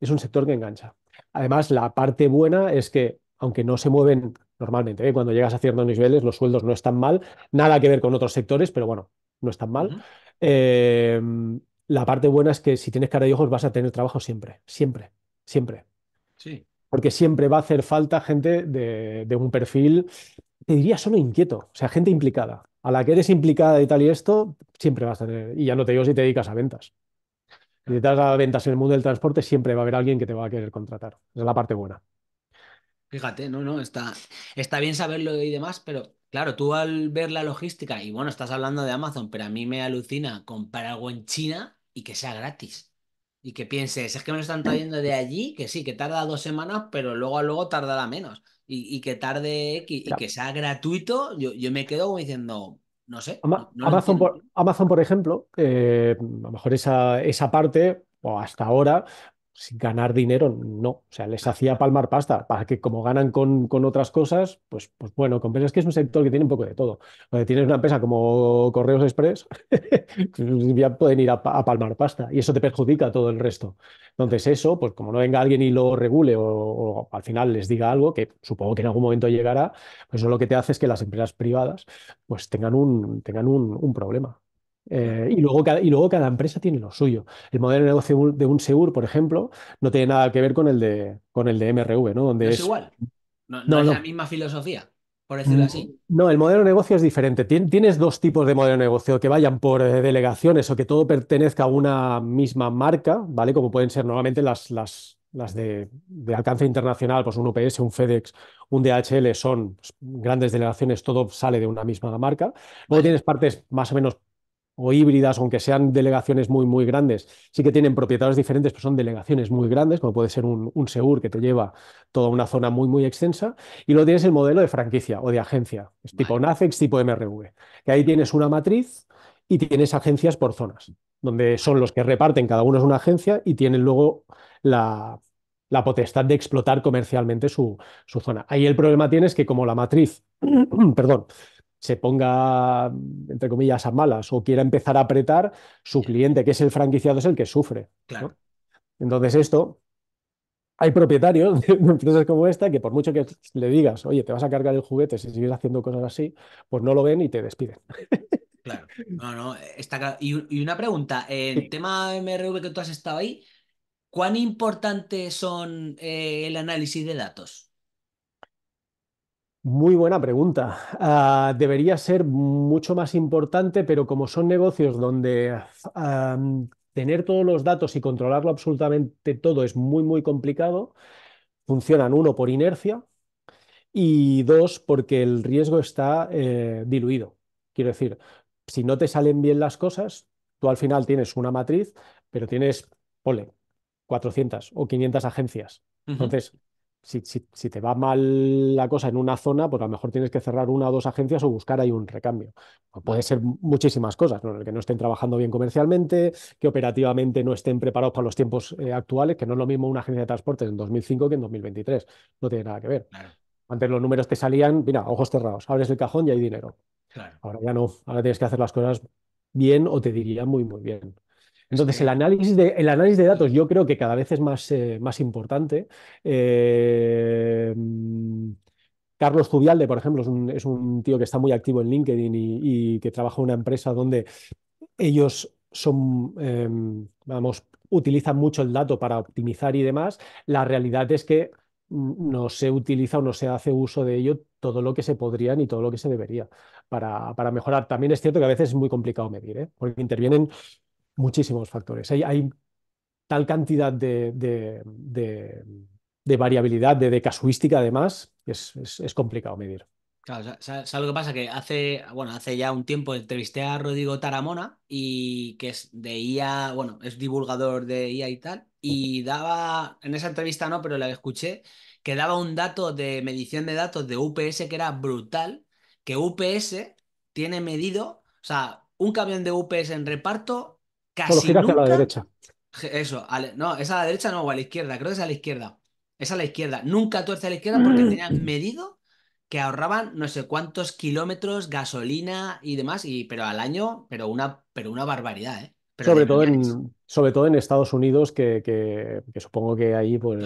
es un sector que engancha. Además, la parte buena es que, aunque no se mueven normalmente, ¿eh? cuando llegas a ciertos niveles, los sueldos no están mal, nada que ver con otros sectores, pero bueno, no están mal la parte buena es que si tienes cara y ojos vas a tener trabajo siempre, siempre, siempre. Sí. Porque siempre va a hacer falta gente de, un perfil, te diría solo inquieto, o sea, gente implicada. A la que eres implicada y tal y esto, siempre vas a tener. Y ya no te digo si te dedicas a ventas. Si te a ventas en el mundo del transporte, siempre va a haber alguien que te va a querer contratar. Esa es la parte buena. Fíjate, no, no, está, está bien saberlo y demás, pero claro, tú al ver la logística, y bueno, estás hablando de Amazon, pero a mí me alucina comprar algo en China y que sea gratis. Y que pienses, es que me lo están trayendo de allí, que sí, que tarda dos semanas, pero luego a luego tardará menos. Y, que tarde y que sea gratuito, yo, me quedo como diciendo, no sé. Amazon, por, Amazon, por ejemplo, eh, a lo mejor esa, esa parte, o hasta ahora, ganar dinero, no. O sea, les hacía palmar pasta para que como ganan con, con otras cosas, pues, pues bueno, compensas que es un sector que tiene un poco de todo. tienes una empresa como Correos Express, ya pueden ir a, palmar pasta y eso te perjudica todo el resto. Entonces eso, pues como no venga alguien y lo regule o, al final les diga algo, que supongo que en algún momento llegará, pues eso lo que te hace es que las empresas privadas pues tengan un, tengan un, un problema. Eh, y, luego cada, y luego cada empresa tiene lo suyo. El modelo de negocio de un Seur, por ejemplo, no tiene nada que ver con el de, con el de MRV, ¿no? es, igual. No, es la misma filosofía, por decirlo mm, así. No, el modelo de negocio es diferente. tienes dos tipos de modelo de negocio que vayan por eh, delegaciones o que todo pertenezca a una misma marca, ¿vale? Como pueden ser normalmente las, las, las de, de, alcance internacional, pues un UPS, un FedEx, un DHL son pues, grandes delegaciones, todo sale de una misma marca. Luego tienes partes más o menos o híbridas, aunque sean delegaciones muy, muy grandes, sí que tienen propietarios diferentes, pero son delegaciones muy grandes, como puede ser un, un que te lleva toda una zona muy, muy extensa. Y luego tienes el modelo de franquicia o de agencia, es tipo nafex NACEX, tipo MRV, que ahí tienes una matriz y tienes agencias por zonas, donde son los que reparten, cada uno es una agencia y tienen luego la, potestad de explotar comercialmente su, su zona. Ahí el problema tienes es que como la matriz, perdón, se ponga, entre comillas, a malas o quiera empezar a apretar, su cliente, que es el franquiciado, es el que sufre. Claro. Entonces, esto, hay propietarios de empresas como esta que por mucho que le digas, oye, te vas a cargar el juguete si sigues haciendo cosas así, pues no lo ven y te despiden. Claro, Y, una pregunta, el tema MRV que tú has estado ahí, ¿cuán importante son eh, el análisis de datos? Muy buena pregunta. Ah, debería ser mucho más importante, pero como son negocios donde tener todos los datos y controlarlo absolutamente todo es muy, muy complicado, funcionan uno por inercia y dos porque el riesgo está eh, diluido. Quiero decir, si no te salen bien las cosas, tú al final tienes una matriz, pero tienes, ponle, 400 o 500 agencias. Entonces, si, te va mal la cosa en una zona, pues a lo mejor tienes que cerrar una o dos agencias o buscar ahí un recambio. Pues puede ser muchísimas cosas, ¿no? que no estén trabajando bien comercialmente, que operativamente no estén preparados para los tiempos eh, actuales, que no es lo mismo una agencia de transportes en 2005 que en 2023. No tiene nada que ver. Antes los números te salían, mira, ojos cerrados, abres el cajón y hay dinero. Ahora ya no, ahora tienes que hacer las cosas bien o te diría muy, muy bien. Entonces, el análisis de, análisis de datos yo creo que cada vez es más, eh, más importante. Em, Carlos Jubialde, por ejemplo, es un, tío que está muy activo en LinkedIn y, que trabaja en una empresa donde ellos son, em, vamos, utilizan mucho el dato para optimizar y demás. La realidad es que no se utiliza o no se hace uso de ello todo lo que se podría ni todo lo que se debería para, para mejorar. También es cierto que a veces es muy complicado medir, ¿eh? porque intervienen muchísimos factores. Hay, tal cantidad de, de, variabilidad, de, casuística además, que es, complicado medir. Claro, ¿sabes lo que pasa? Que hace, bueno, hace ya un tiempo entrevisté a Rodrigo Taramona y que es de IA, bueno, es divulgador de IA y tal, y daba, en esa entrevista no, pero la escuché, que daba un dato de medición de datos de UPS que era brutal, que UPS tiene medido, o sea, un camión de UPS en reparto Casi nunca... la derecha. Eso, no, es a la derecha no, o a la izquierda, creo que es a la izquierda. Es a la izquierda. Nunca tuerce a la izquierda porque mm. tenían medido que ahorraban no sé cuántos kilómetros, gasolina y demás, y, pero al año, pero una, pero una barbaridad, ¿eh? sobre, todo en, sobre todo en Estados Unidos, que, supongo que ahí, pues,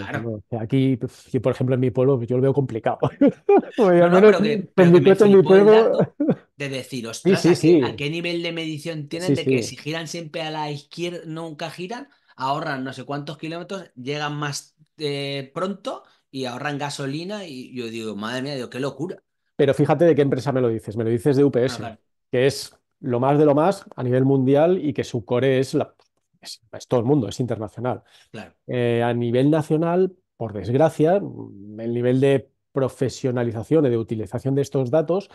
aquí, por ejemplo, en mi pueblo, yo lo veo complicado. pero en mi, pueblo de decir, ostras, a, qué, nivel de medición tienen de que si giran siempre a la izquierda, nunca giran, ahorran no sé cuántos kilómetros, llegan más eh, pronto y ahorran gasolina? Y yo digo, madre mía, digo, qué locura. Pero fíjate de qué empresa me lo dices, me lo dices de UPS, que es lo más de lo más a nivel mundial y que su core es, la, es, todo el mundo, es internacional. Eh, a nivel nacional, por desgracia, el nivel de profesionalización y de utilización de estos datos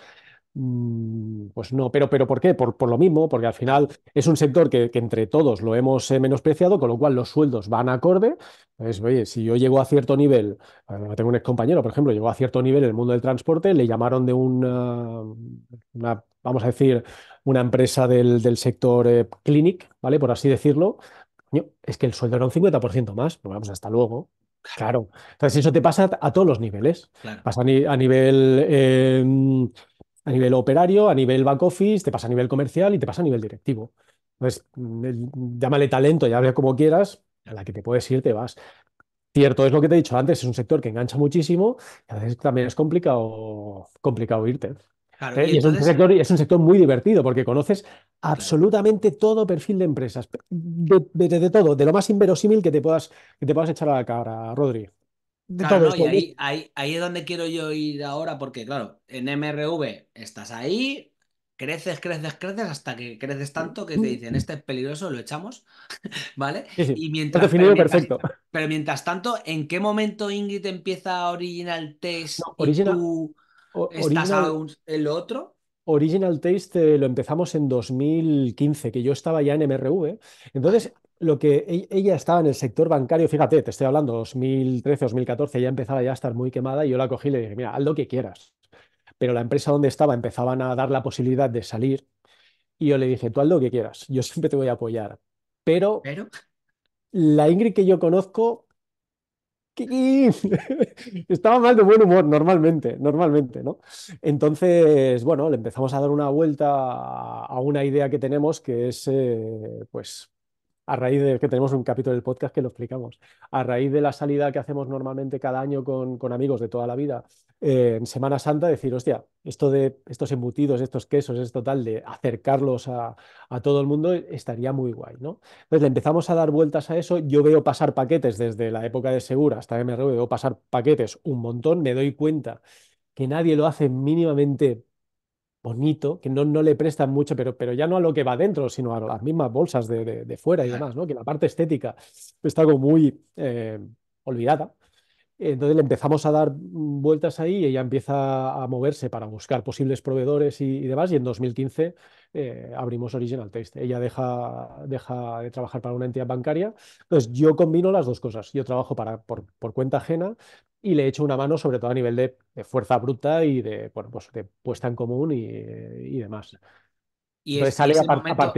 Mm, pues no, pero, pero ¿por qué? Por, lo mismo, porque al final es un sector que, entre todos lo hemos eh, menospreciado, con lo cual los sueldos van acorde. Pues, oye, si yo llego a cierto nivel, eh, tengo un ex compañero, por ejemplo, llegó a cierto nivel en el mundo del transporte, le llamaron de una, eh, una vamos a decir, una empresa del, sector clinic, ¿vale? Por así decirlo. Es que el sueldo era un 50% más, pues vamos, hasta luego. Claro. Entonces, eso te pasa a todos los niveles. Pasa a, nivel eh, a nivel operario, a nivel back office, te pasa a nivel comercial y te pasa a nivel directivo. Entonces, mm, llámale talento, llámale como quieras, a la que te puedes ir te vas. Cierto, es lo que te he dicho antes, es un sector que engancha muchísimo y a veces también es complicado, complicado irte. ¿eh? y, es, un sector, es, un sector, muy divertido porque conoces absolutamente todo perfil de empresas, de, todo, de lo más inverosímil que te puedas, que te puedas echar a la cara, Rodri. Y ahí, ahí, es donde quiero yo ir ahora, porque claro, en MRV estás ahí, creces, creces, creces, hasta que creces tanto que te dicen, este es peligroso, lo echamos, ¿vale? Y mientras, perfecto. Pero mientras tanto, ¿en qué momento Ingrid empieza Original Taste original, y estás otro? Original Taste eh, lo empezamos en 2015, que yo estaba ya en MRV. Entonces, lo que e, ella estaba en el sector bancario, fíjate, te estoy hablando 2013, 2014, ya empezaba ya a estar muy quemada y yo la cogí y le dije, mira, haz lo que quieras. Pero la empresa donde estaba empezaban a dar la posibilidad de salir y yo le dije, tú haz lo que quieras, yo siempre te voy a apoyar. Pero, la Ingrid que yo conozco estaba mal de buen humor normalmente, normalmente, ¿no? Entonces, bueno, le empezamos a dar una vuelta a una idea que tenemos que es, eh, pues, a raíz de que tenemos un capítulo del podcast que lo explicamos, a raíz de la salida que hacemos normalmente cada año con, con amigos de toda la vida eh, en Semana Santa, decir, hostia, esto de estos embutidos, estos quesos, esto tal, de acercarlos a, todo el mundo estaría muy guay, ¿no? Entonces le empezamos a dar vueltas a eso, yo veo pasar paquetes desde la época de Segura hasta MRV, veo pasar paquetes un montón, me doy cuenta que nadie lo hace mínimamente bonito, que no, no le prestan mucho, pero, pero ya no a lo que va dentro, sino a las mismas bolsas de, de, fuera y demás, ¿no? que la parte estética está como muy eh, olvidada. Entonces le empezamos a dar vueltas ahí y ella empieza a moverse para buscar posibles proveedores y, demás. Y en 2015 eh, abrimos Original Taste. Ella deja, deja de trabajar para una entidad bancaria. Entonces yo combino las dos cosas. Yo trabajo para, por, por cuenta ajena, y le hecho una mano, sobre todo a nivel de, fuerza bruta y pues de, puesta en común y, demás. Y Entonces sale a,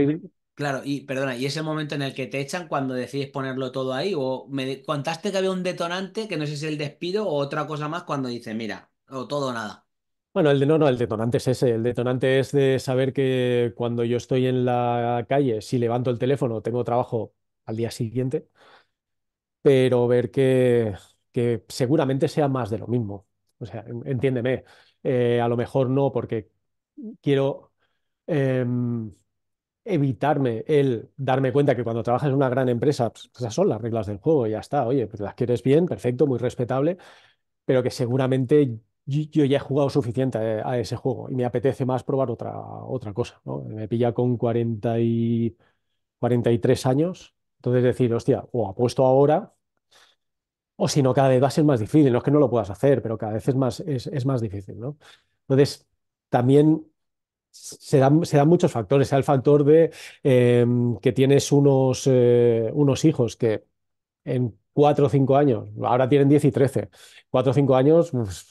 Claro, y perdona, ¿y es el momento en el que te echan cuando decides ponerlo todo ahí? ¿O me contaste que había un detonante que no sé si es el despido o otra cosa más cuando dices, mira, o todo o nada? Bueno, el de, no, no, el detonante es ese. El detonante es de saber que cuando yo estoy en la calle, si levanto el teléfono, tengo trabajo al día siguiente, pero ver que que seguramente sea más de lo mismo. O sea, entiéndeme, eh, a lo mejor no porque quiero em, evitarme el darme cuenta que cuando trabajas en una gran empresa, pues, esas son las reglas del juego, y ya está, oye, pues las quieres bien, perfecto, muy respetable, pero que seguramente yo, ya he jugado suficiente a, ese juego y me apetece más probar otra, otra cosa. Me pilla con 40 y, 43 años, entonces decir, hostia, o apuesto ahora o si no, cada vez va a ser más difícil. No es que no lo puedas hacer, pero cada vez es más, es, más difícil, ¿no? Entonces, también se dan, se dan, muchos factores. Sea el factor de em, que tienes unos, eh, unos hijos que en cuatro o cinco años, ahora tienen 10 y 13, cuatro o cinco años, pues,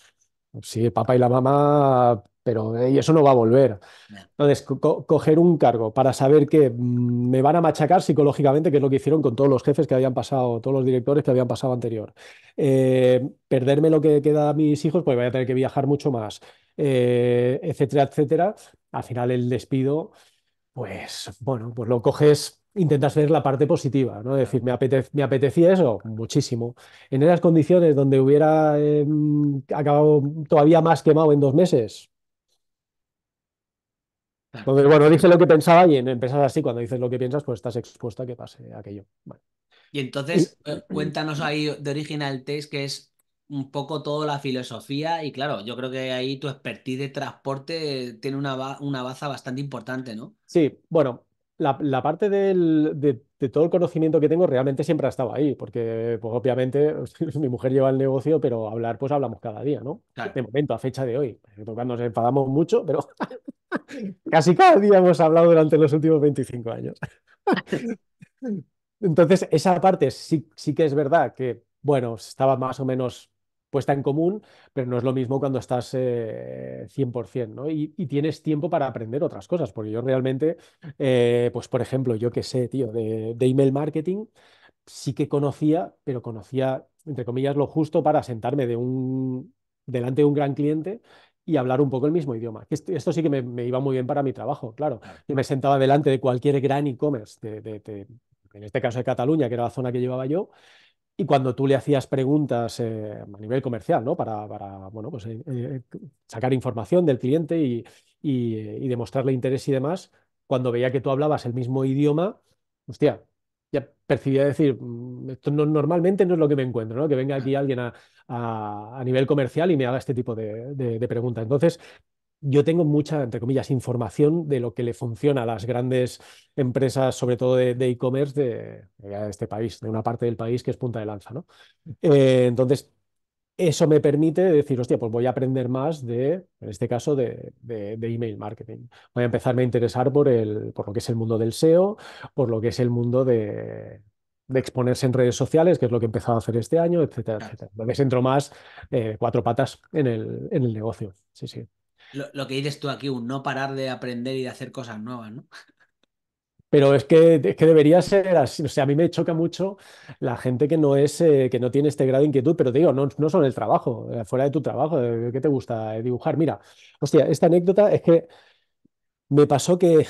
sí, papá y la mamá pero eso no va a volver. Entonces, coger un cargo para saber que mm, me van a machacar psicológicamente, que es lo que hicieron con todos los jefes que habían pasado, todos los directores que habían pasado anterior. Eh, perderme lo que queda a mis hijos, pues voy a tener que viajar mucho más, eh, etcétera, etcétera. Al final el despido, pues bueno, pues lo coges intentas ver la parte positiva, ¿no? Es decir, me, apetecía eso muchísimo. En esas condiciones donde hubiera em, acabado todavía más quemado en dos meses, bueno, dije lo que pensaba y en empresas así, cuando dices lo que piensas, pues estás expuesta a que pase aquello. Y entonces, eh, cuéntanos ahí de Original test, que es un poco toda la filosofía y claro, yo creo que ahí tu expertise de transporte tiene una, una baza bastante importante, ¿no? Sí, bueno, la, la parte de, de, todo el conocimiento que tengo realmente siempre ha estado ahí, porque pues obviamente mi mujer lleva el negocio, pero hablar pues hablamos cada día, ¿no? Claro. De momento, a fecha de hoy, nos enfadamos mucho, pero Casi cada día hemos hablado durante los últimos 25 años. Entonces, esa parte sí, sí que es verdad que, bueno, estaba más o menos puesta en común, pero no es lo mismo cuando estás 100%, eh, ¿no? Y, tienes tiempo para aprender otras cosas, porque yo realmente, eh, pues por ejemplo, yo que sé, tío, de, email marketing, sí que conocía, pero conocía, entre comillas, lo justo para sentarme de un, delante de un gran cliente y hablar un poco el mismo idioma. Esto, sí que me, iba muy bien para mi trabajo, claro. Yo me sentaba delante de cualquier gran e-commerce, de, en este caso de Cataluña, que era la zona que llevaba yo, y cuando tú le hacías preguntas eh, a nivel comercial, ¿no? Para, para bueno, pues, eh, eh, sacar información del cliente y, y, y demostrarle interés y demás, cuando veía que tú hablabas el mismo idioma, hostia, ya percibía decir, mm, esto normalmente no es lo que me encuentro, ¿no? que venga aquí alguien a, nivel comercial y me haga este tipo de, de, preguntas. Entonces, yo tengo mucha, entre comillas, información de lo que le funciona a las grandes empresas, sobre todo de e-commerce, de, este país, de una parte del país que es punta de lanza, ¿no? Eh, entonces, eso me permite decir, hostia, pues voy a aprender más de, en este caso, de, email marketing. Voy a empezarme a interesar por, el, por lo que es el mundo del SEO, por lo que es el mundo de, exponerse en redes sociales, que es lo que he empezado a hacer este año, etcétera, etcétera. Me entro más eh, cuatro patas en el, en el negocio. Sí, sí. Lo, lo, que dices tú aquí, un no parar de aprender y de hacer cosas nuevas, ¿no? Pero es que, es que debería ser así. O sea, a mí me choca mucho la gente que no es, eh, que no tiene este grado de inquietud, pero digo, no, no son el trabajo, eh, fuera de tu trabajo, que eh, ¿qué te gusta dibujar? Mira, hostia, esta anécdota es que me pasó que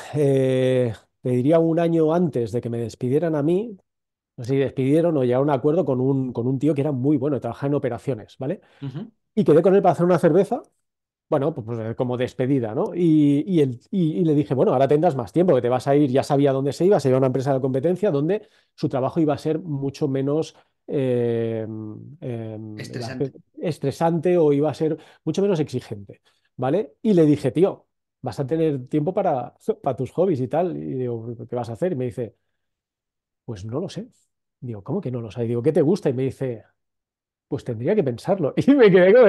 te diría un año antes de que me despidieran a mí, no sé si despidieron o llegaron a un acuerdo con un, con un tío que era muy bueno, trabajaba en operaciones, ¿vale? Y quedé con él para hacer una cerveza bueno, pues, pues eh, como despedida, ¿no? Y, le dije, bueno, ahora tendrás más tiempo, que te vas a ir, ya sabía dónde se iba, se iba a una empresa de competencia donde su trabajo iba a ser mucho menos em, em, estresante. o iba a ser mucho menos exigente, ¿vale? Y le dije, tío, vas a tener tiempo para, para tus hobbies y tal, y digo, ¿qué vas a hacer? Y me dice, pues no lo sé. Digo, ¿cómo que no lo sé? digo, ¿qué te gusta? Y me dice, pues tendría que pensarlo. Y me quedé como,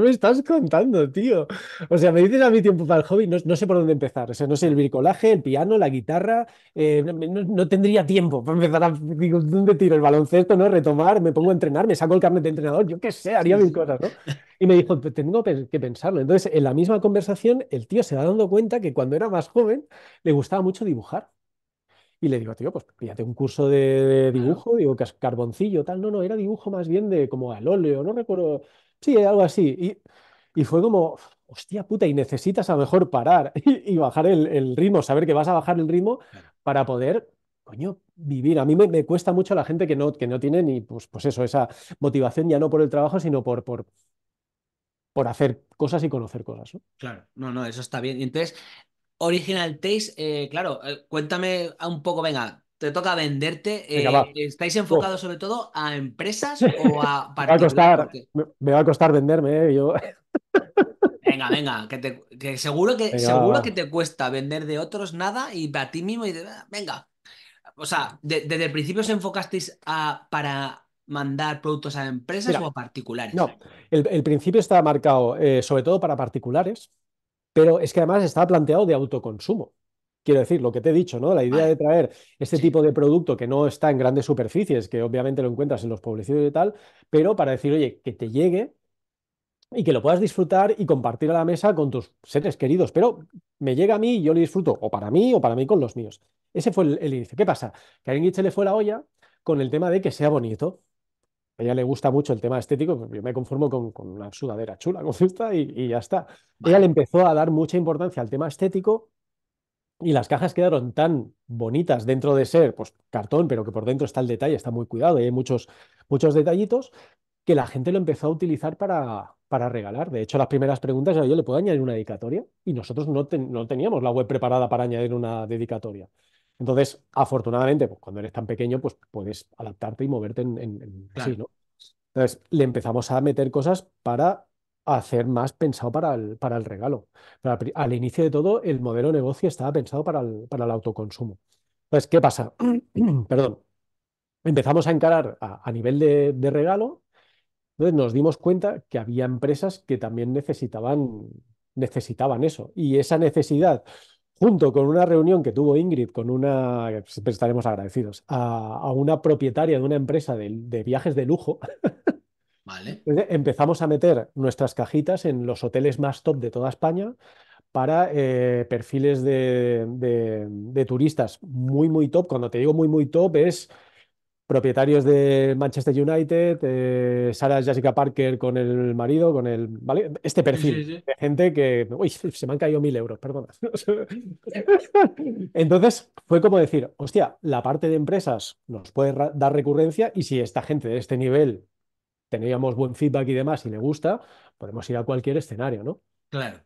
me estás contando, tío? O sea, me dices a mi tiempo para el hobby, no, sé por dónde empezar. O sea, no sé, el bricolaje, el piano, la guitarra, eh, no, tendría tiempo para empezar a, digo, ¿dónde tiro el baloncesto, no? Retomar, me pongo a entrenar, me saco el carnet de entrenador, yo qué sé, haría mil cosas, ¿no? Y me dijo, tengo que pensarlo. Entonces, en la misma conversación, el tío se va dando cuenta que cuando era más joven le gustaba mucho dibujar. Y le digo, tío, pues pídate un curso de, dibujo, digo, que es carboncillo, tal. No, no, era dibujo más bien de como al óleo, no recuerdo. Sí, algo así. Y, y fue como, hostia puta, y necesitas a lo mejor parar y, bajar el, ritmo, saber que vas a bajar el ritmo para poder, coño, vivir. A mí me, cuesta mucho la gente que no, que no tiene ni, pues, pues eso, esa motivación ya no por el trabajo, sino por, por, por hacer cosas y conocer cosas. Claro, no, no, eso está bien. Y Entonces, Original Taste, eh, claro, eh, cuéntame ah, un poco, venga, te toca venderte. Eh, ¿Estáis enfocados sobre todo a empresas o a particulares. costar, me va a costar venderme, yo. Venga, venga, que, seguro, que, seguro que te cuesta vender de otros nada y para ti mismo y ah, venga. O sea, desde el principio os enfocasteis a, para mandar productos a empresas o a particulares. No, el, el principio está marcado sobre todo para particulares pero es que además está planteado de autoconsumo. Quiero decir, lo que te he dicho, ¿no? La idea de traer este tipo de producto que no está en grandes superficies, que obviamente lo encuentras en los pueblecitos y tal, pero para decir, oye, que te llegue y que lo puedas disfrutar y compartir a la mesa con tus seres queridos, pero me llega a mí y yo lo disfruto, o para mí o para mí con los míos. Ese fue el, el inicio. ¿Qué pasa? Que a le fue la olla con el tema de que sea bonito. A ella le gusta mucho el tema estético, pues yo me conformo con, una sudadera chula como esta y, ya está. Ella le empezó a dar mucha importancia al tema estético y las cajas quedaron tan bonitas dentro de ser pues, cartón, pero que por dentro está el detalle, está muy cuidado y hay muchos, muchos detallitos, que la gente lo empezó a utilizar para, para regalar. De hecho, las primeras preguntas yo le puedo añadir una dedicatoria y nosotros no teníamos la web preparada para añadir una dedicatoria. Entonces, afortunadamente, pues, cuando eres tan pequeño, pues puedes adaptarte y moverte en, ¿no? Entonces, le empezamos a meter cosas para hacer más pensado para el, para el regalo. Pero al, inicio de todo, el modelo de negocio estaba pensado para el, para el autoconsumo. Entonces, ¿qué pasa? Perdón. Empezamos a encarar a, nivel de, regalo. Entonces nos dimos cuenta que había empresas que también necesitaban, necesitaban eso. Y esa necesidad junto con una reunión que tuvo Ingrid con una, siempre estaremos agradecidos, a, una propietaria de una empresa de, viajes de lujo. Pues, empezamos a meter nuestras cajitas en los hoteles más top de toda España para eh, perfiles de, turistas muy, muy top. Cuando te digo muy, muy top es propietarios de Manchester United, eh, Sarah Jessica Parker con el marido, con el, ¿vale? Este perfil de gente que, uy, se me han caído mil euros, perdona. Entonces fue como decir, hostia, la parte de empresas nos puede dar recurrencia y si esta gente de este nivel teníamos buen feedback y demás y le gusta, podemos ir a cualquier escenario, ¿no? Claro.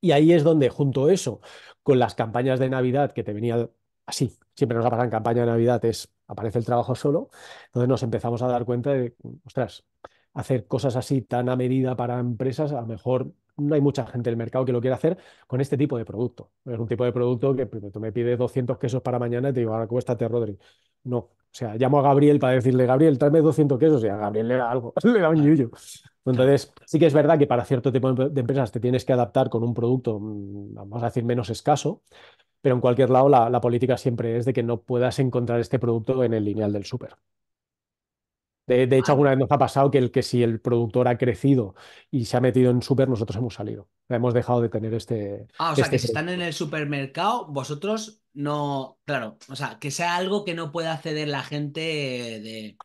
Y ahí es donde, junto eso, con las campañas de Navidad que te venía así, siempre nos pasado en campaña de Navidad, es aparece el trabajo solo. Entonces nos empezamos a dar cuenta de, ostras, hacer cosas así tan a medida para empresas, a lo mejor no hay mucha gente del mercado que lo quiera hacer con este tipo de producto. Es un tipo de producto que pues, tú me pides 200 quesos para mañana y te digo, ahora cuéstate, Rodri. No, o sea, llamo a Gabriel para decirle, Gabriel, tráeme 200 quesos y a Gabriel le da algo, le da un Entonces, sí que es verdad que para cierto tipo de empresas te tienes que adaptar con un producto, mm, vamos a decir, menos escaso, pero en cualquier lado la, política siempre es de que no puedas encontrar este producto en el lineal del súper. De, hecho, ah. alguna vez nos ha pasado que, el, que si el productor ha crecido y se ha metido en súper, nosotros hemos salido. Hemos dejado de tener este. Ah, o sea, este que si están en el supermercado, vosotros no. Claro, o sea, que sea algo que no pueda acceder la gente de.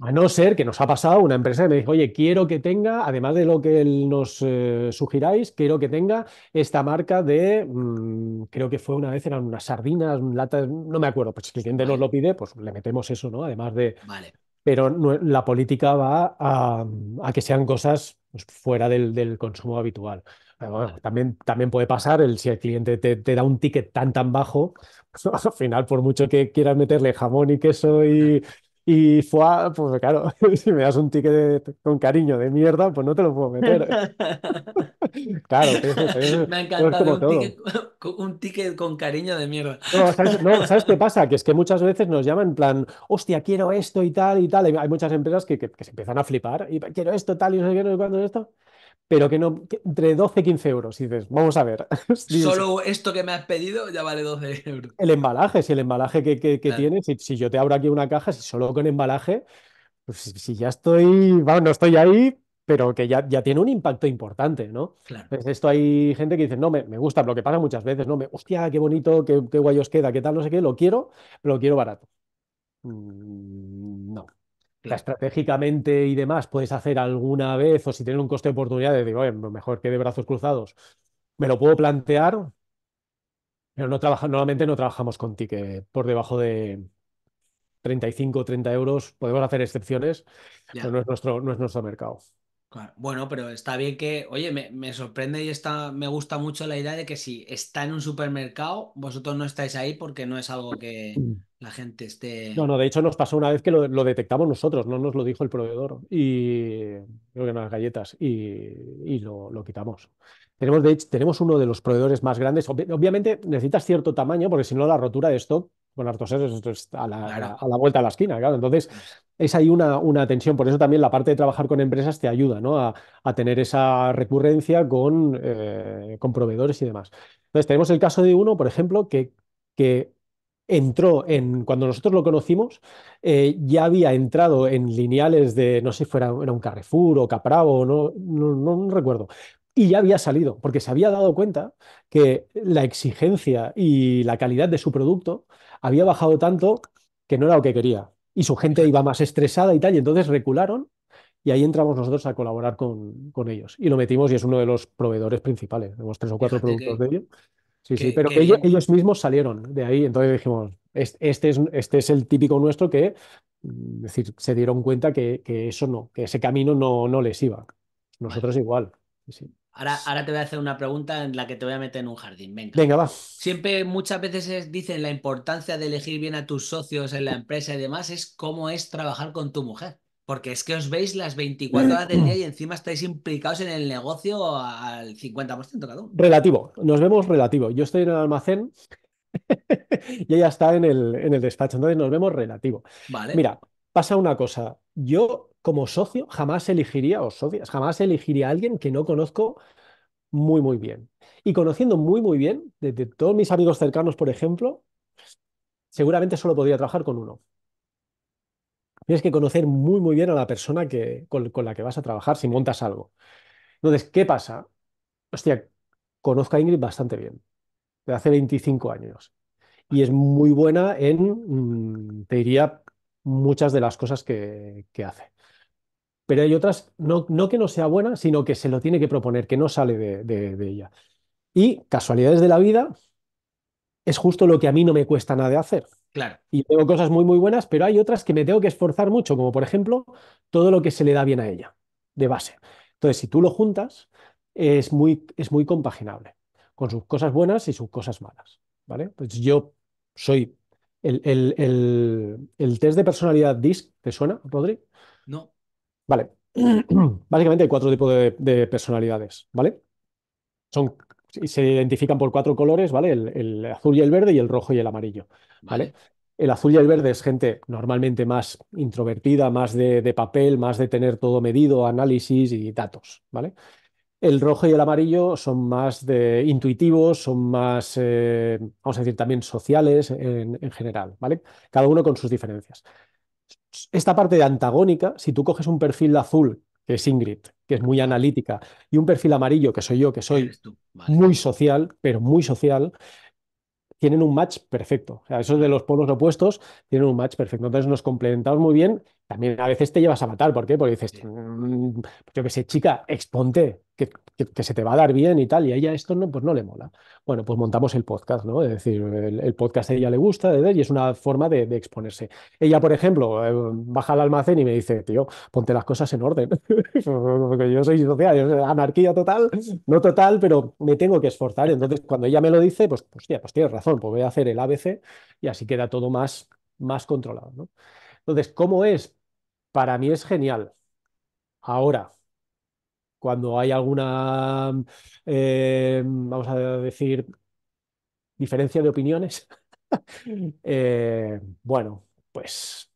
A no ser que nos ha pasado una empresa que me dice oye, quiero que tenga, además de lo que nos eh, sugiráis, quiero que tenga esta marca de, mm, creo que fue una vez, eran unas sardinas, un latas, no me acuerdo, pues si el cliente nos lo pide, pues le metemos eso, ¿no? Además de... Vale. Pero la política va a, que sean cosas pues, fuera del, consumo habitual. también, también puede pasar el, si el cliente te, da un ticket tan tan bajo, al final, por mucho que quieras meterle jamón y queso y... Y fue, pues claro, si me das un ticket con cariño de mierda, pues no te lo puedo meter. claro, me ha encantado un ticket, un ticket, con cariño de mierda. No ¿sabes, qué pasa? Que es que muchas veces nos llaman en plan, hostia, quiero esto y tal y tal. hay muchas empresas que, que, se empiezan a flipar y quiero esto, tal y no sé qué, no sé cuándo, esto pero que no, entre 12 y 15 euros. dices, vamos a ver. Solo esto que me has pedido ya vale 12 euros. El embalaje, si el embalaje que, que, tienes, si, yo te abro aquí una caja, si solo con embalaje, pues si, ya estoy, bueno, no estoy ahí, pero que ya, tiene un impacto importante, ¿no? Claro. Pues esto hay gente que dice, no, me, me, gusta, lo que pasa muchas veces, no, me, hostia, qué bonito, qué, qué queda, qué tal, no sé qué, lo quiero, pero lo quiero barato. Mm, estratégicamente y demás puedes hacer alguna vez o si tiene un coste de de digo, oye, mejor que de brazos cruzados, me lo puedo plantear, pero no trabaja, normalmente no trabajamos con ticket por debajo de 35 30 euros, podemos hacer excepciones, pero no es, nuestro, no es nuestro mercado. Bueno, pero está bien que, oye, me, me, sorprende y está, me gusta mucho la idea de que si está en un supermercado, vosotros no estáis ahí porque no es algo que, mm la gente esté... No, no, de hecho nos pasó una vez que lo, detectamos nosotros, no nos lo dijo el proveedor y creo que en las galletas y, lo, quitamos. Tenemos, de hecho, tenemos uno de los proveedores más grandes. obviamente necesitas cierto tamaño porque si no la rotura de esto, con hartos esto es a la, a la, vuelta de la esquina, claro. Entonces, es ahí una, una, tensión. Por eso también la parte de trabajar con empresas te ayuda, ¿no? A, tener esa recurrencia con, eh, con proveedores y demás. Entonces, tenemos el caso de uno, por ejemplo, que, que entró en, cuando nosotros lo conocimos, eh, ya había entrado en lineales de, no sé si fuera era un Carrefour o Capravo, no, no, no, recuerdo, y ya había salido, porque se había dado cuenta que la exigencia y la calidad de su producto había bajado tanto que no era lo que quería. Y su gente iba más estresada y tal, y entonces recularon y ahí entramos nosotros a colaborar con, con ellos. Y lo metimos y es uno de los proveedores principales. Tenemos tres o cuatro productos de ellos. Sí, sí, pero ellos, mismos salieron de ahí, entonces dijimos, este es, este es el típico nuestro que, mm, decir, se dieron cuenta que, eso no, que ese camino no, les iba. Nosotros igual. Ahora, ahora, te voy a hacer una pregunta en la que te voy a meter en un jardín. Venga. Venga, va. Siempre, muchas veces dicen la importancia de elegir bien a tus socios en la empresa y demás, es cómo es trabajar con tu mujer. Porque es que os veis las 24 horas del día y mm. encima estáis implicados en el negocio al 50% cada uno. Relativo, nos vemos relativo. Yo estoy en el almacén y ella está en el, en el despacho, entonces nos vemos relativo. Mira, pasa una cosa. Yo, como socio, jamás elegiría, o socias, jamás elegiría a alguien que no conozco muy, muy bien. Y conociendo muy, muy bien, desde todos mis amigos cercanos, por ejemplo, seguramente solo podría trabajar con uno. Tienes que conocer muy, muy bien a la persona que, con, la que vas a trabajar si montas algo. Entonces, ¿qué pasa? Hostia, conozco a Ingrid bastante bien, Desde hace 25 años. Y es muy buena en, mm, te diría, muchas de las cosas que, hace. Pero hay otras, no, que no sea buena, sino que se lo tiene que proponer, que no sale de, de ella. Y casualidades de la vida, es justo lo que a mí no me cuesta nada de hacer. Claro. Y tengo cosas muy, muy buenas, pero hay otras que me tengo que esforzar mucho, como por ejemplo todo lo que se le da bien a ella, de base. Entonces, si tú lo juntas, es muy, es muy compaginable, con sus cosas buenas y sus cosas malas. ¿vale? Pues yo soy el, el, el, test de personalidad DISC, ¿te suena, Rodri? No. Vale. Básicamente hay cuatro tipos de, de personalidades, ¿vale? Son se identifican por cuatro colores, ¿vale? El, azul y el verde y el rojo y el amarillo, ¿vale? El azul y el verde es gente normalmente más introvertida, más de, papel, más de tener todo medido, análisis y datos, ¿vale? El rojo y el amarillo son más de intuitivos, son más, eh, vamos a decir, también sociales en, general, ¿vale? Cada uno con sus diferencias. Esta parte de antagónica, si tú coges un perfil azul, que es Ingrid, que es muy analítica, y un perfil amarillo, que soy yo, que soy muy social, pero muy social, tienen un match perfecto. O sea, esos de los polos opuestos tienen un match perfecto. Entonces nos complementamos muy bien también a veces te llevas a matar. ¿Por qué? Porque dices, mm, yo que sé, chica, exponte, que, se te va a dar bien y tal. Y a ella esto no, pues no le mola. Bueno, pues montamos el podcast, ¿no? Es decir, el, podcast a ella le gusta y es una forma de, exponerse. Ella, por ejemplo, eh, baja al almacén y me dice, tío, ponte las cosas en orden. Porque yo soy social, anarquía total, no total, pero me tengo que esforzar. Entonces, cuando ella me lo dice, pues, pues, pues tienes razón, pues voy a hacer el ABC y así queda todo más, más controlado, ¿no? Entonces, ¿cómo es? Para mí es genial. Ahora, cuando hay alguna, em, vamos a decir, diferencia de opiniones, eh, bueno, pues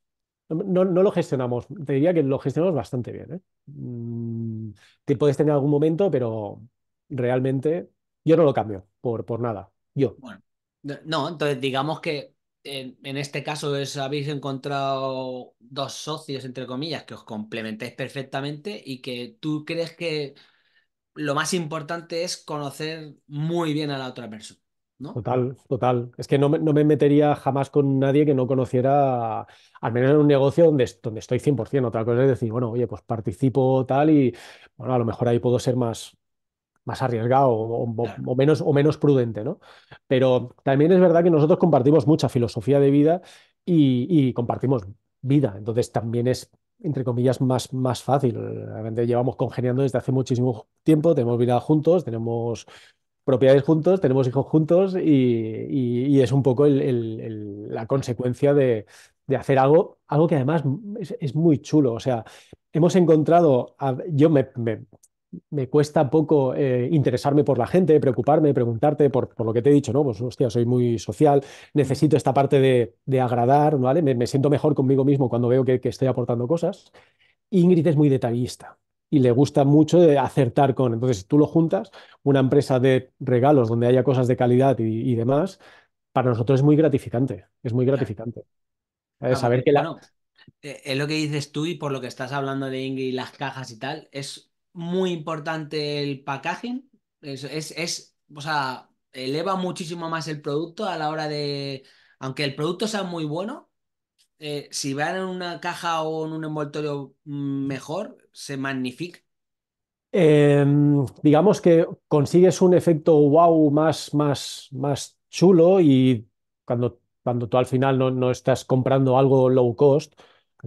no, lo gestionamos. Te diría que lo gestionamos bastante bien. ¿eh? Mm, te puedes tener algún momento, pero realmente yo no lo cambio por, por nada. Yo. no, entonces digamos que en, este caso habéis encontrado dos socios, entre comillas, que os complementáis perfectamente y que tú crees que lo más importante es conocer muy bien a la otra persona. ¿No? Total, total. Es que no, me metería jamás con nadie que no conociera, al menos en un negocio donde, donde estoy 100%. Otra cosa es decir, bueno, oye, pues participo tal y, bueno, a lo mejor ahí puedo ser más, más arriesgado o, menos, o menos prudente, ¿no? Pero también es verdad que nosotros compartimos mucha filosofía de vida y, compartimos vida, entonces también es entre comillas, más, más fácil. llevamos congeniando desde hace muchísimo tiempo, tenemos vida juntos, tenemos propiedades juntos, tenemos hijos juntos y, es un poco la consecuencia de, hacer algo, algo que además es, muy chulo. O sea, hemos encontrado, yo me, me cuesta poco eh, interesarme por la gente, preocuparme, preguntarte por, por, lo que te he dicho, ¿no? Pues, hostia, soy muy social, necesito esta parte de, de agradar, ¿vale? Me, me, siento mejor conmigo mismo cuando veo que, que estoy aportando cosas. Ingrid es muy detallista y le gusta mucho eh, acertar con. Entonces, tú lo juntas, una empresa de regalos donde haya cosas de calidad y, y demás, para nosotros es muy gratificante, es muy gratificante. Eh, saber que es lo que dices tú y por lo que estás hablando de Ingrid y las cajas y tal, es muy importante el packaging. Es, es, o sea, eleva muchísimo más el producto a la hora de. Aunque el producto sea muy bueno, eh, si van en una caja o en un envoltorio mm, mejor, se magnifica. Em, digamos que consigues un efecto wow más, más, más chulo y cuando, cuando tú al final no, no estás comprando algo low cost,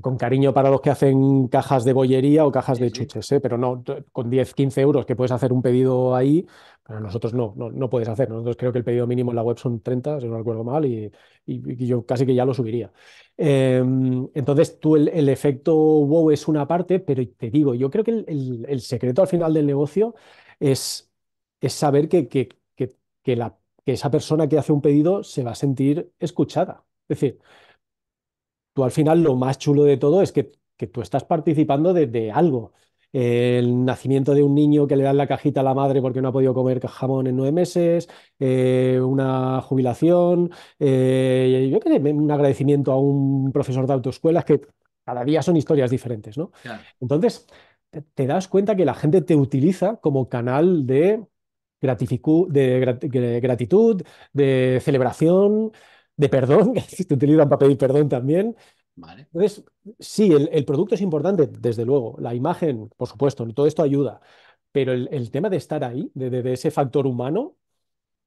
con cariño para los que hacen cajas de bollería o cajas de chuches, ¿eh? pero no, con 10, 15 euros que puedes hacer un pedido ahí, para nosotros no, no, puedes hacer. Nosotros creo que el pedido mínimo en la web son 30, si no recuerdo mal, y, yo casi que ya lo subiría. Em, entonces, tú el, efecto wow es una parte, pero te digo, yo creo que el, secreto al final del negocio es, saber que, que esa persona que hace un pedido se va a sentir escuchada. Es decir, tú al final lo más chulo de todo es que, tú estás participando de, algo. el nacimiento de un niño que le dan la cajita a la madre porque no ha podido comer jamón en nueve meses, eh, una jubilación, eh, yo creo un agradecimiento a un profesor de autoescuelas que cada día son historias diferentes, ¿no? Entonces, te, das cuenta que la gente te utiliza como canal de, de gratitud, de celebración, de perdón, si te utilizan para pedir perdón también. Entonces, sí, el, producto es importante, desde luego. La imagen, por supuesto, todo esto ayuda. Pero el, tema de estar ahí, de, ese factor humano,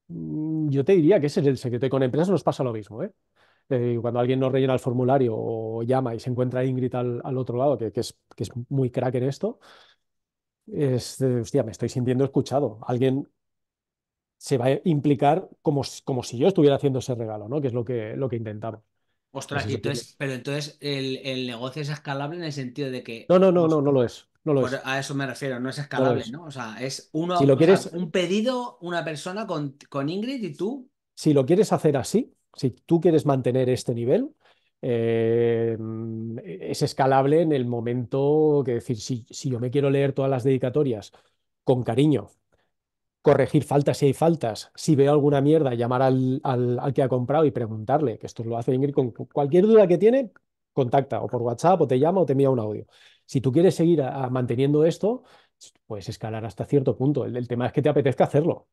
mm, yo te diría que ese es el secreto. Y con empresas nos pasa lo mismo. ¿eh? eh cuando alguien nos rellena el formulario o llama y se encuentra Ingrid al, otro lado, que, que, es, muy crack en esto, es, hostia, me estoy sintiendo escuchado. Alguien se va a implicar como, como si yo estuviera haciendo ese regalo, ¿no? Que es lo que, lo que intentamos. Ostras, pero entonces el, el, negocio es escalable en el sentido de que. No, no, no, pues no, no lo es. No lo A eso me refiero, no es escalable, ¿no? O sea, es uno un pedido, una persona con, Ingrid y tú. Si lo quieres hacer así, si tú quieres mantener este nivel, em, e, es escalable en el momento que decir, si, si yo me quiero leer todas las dedicatorias con cariño, corregir faltas si hay faltas, si veo alguna mierda, llamar al, que ha comprado y preguntarle, que esto lo hace Ingrid con cualquier duda que tiene, contacta o por WhatsApp o te llama o te envía un audio. Si tú quieres seguir manteniendo esto, puedes escalar hasta cierto punto. El, tema es que te apetezca hacerlo.